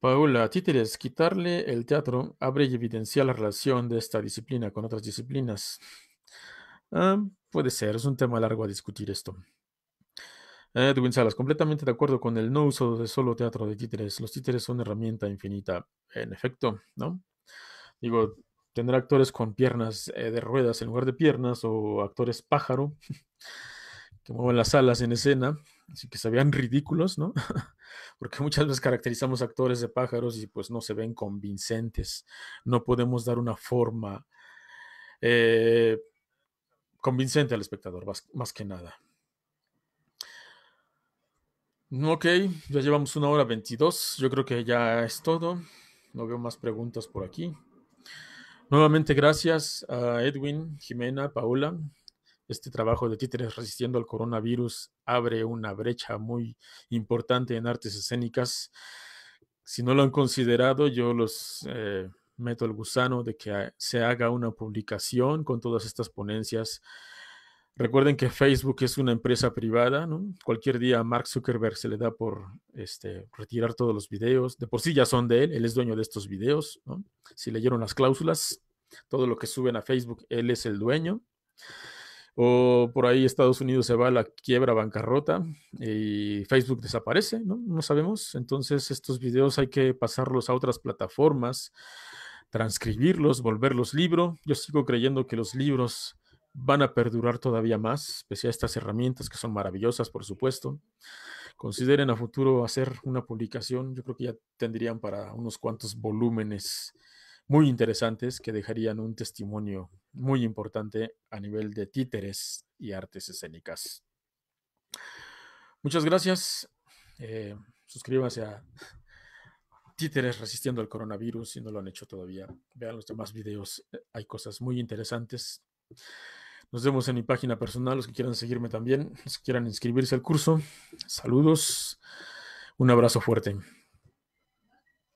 Paola, títeres, quitarle el teatro abre y evidencia la relación de esta disciplina con otras disciplinas. Ah, puede ser, es un tema largo a discutir esto. Edwin Salas, completamente de acuerdo con el no uso de solo teatro de títeres. Los títeres son herramienta infinita, en efecto, ¿no? Digo, tener actores con piernas eh, de ruedas en lugar de piernas o actores pájaro que mueven las alas en escena así que se vean ridículos, ¿no? Porque muchas veces caracterizamos actores de pájaros y pues no se ven convincentes. No podemos dar una forma eh, convincente al espectador, más, que nada. Ok, ya llevamos una hora 22. Yo creo que ya es todo. No veo más preguntas por aquí. Nuevamente gracias a Edwin, Jimena, Paola, este trabajo de títeres resistiendo al coronavirus abre una brecha muy importante en artes escénicas. Si no lo han considerado, yo los eh, meto el gusano de que se haga una publicación con todas estas ponencias. Recuerden que Facebook es una empresa privada, ¿no? Cualquier día a Mark Zuckerberg se le da por este, retirar todos los videos. De por sí ya son de él, él es dueño de estos videos, Si leyeron las cláusulas, todo lo que suben a Facebook, él es el dueño o por ahí Estados Unidos se va a la quiebra, bancarrota y Facebook desaparece, ¿no? No sabemos. Entonces estos videos hay que pasarlos a otras plataformas, transcribirlos, volverlos libro. Yo sigo creyendo que los libros van a perdurar todavía más, pese a estas herramientas que son maravillosas, por supuesto. Consideren a futuro hacer una publicación, yo creo que ya tendrían para unos cuantos volúmenes muy interesantes que dejarían un testimonio muy importante a nivel de títeres y artes escénicas. Muchas gracias. Eh, suscríbase suscríbanse a Títeres resistiendo al coronavirus si no lo han hecho todavía. Vean los demás videos. Eh, hay cosas muy interesantes. Nos vemos en mi página personal, los que quieran seguirme también, los que quieran inscribirse al curso. Saludos. Un abrazo fuerte.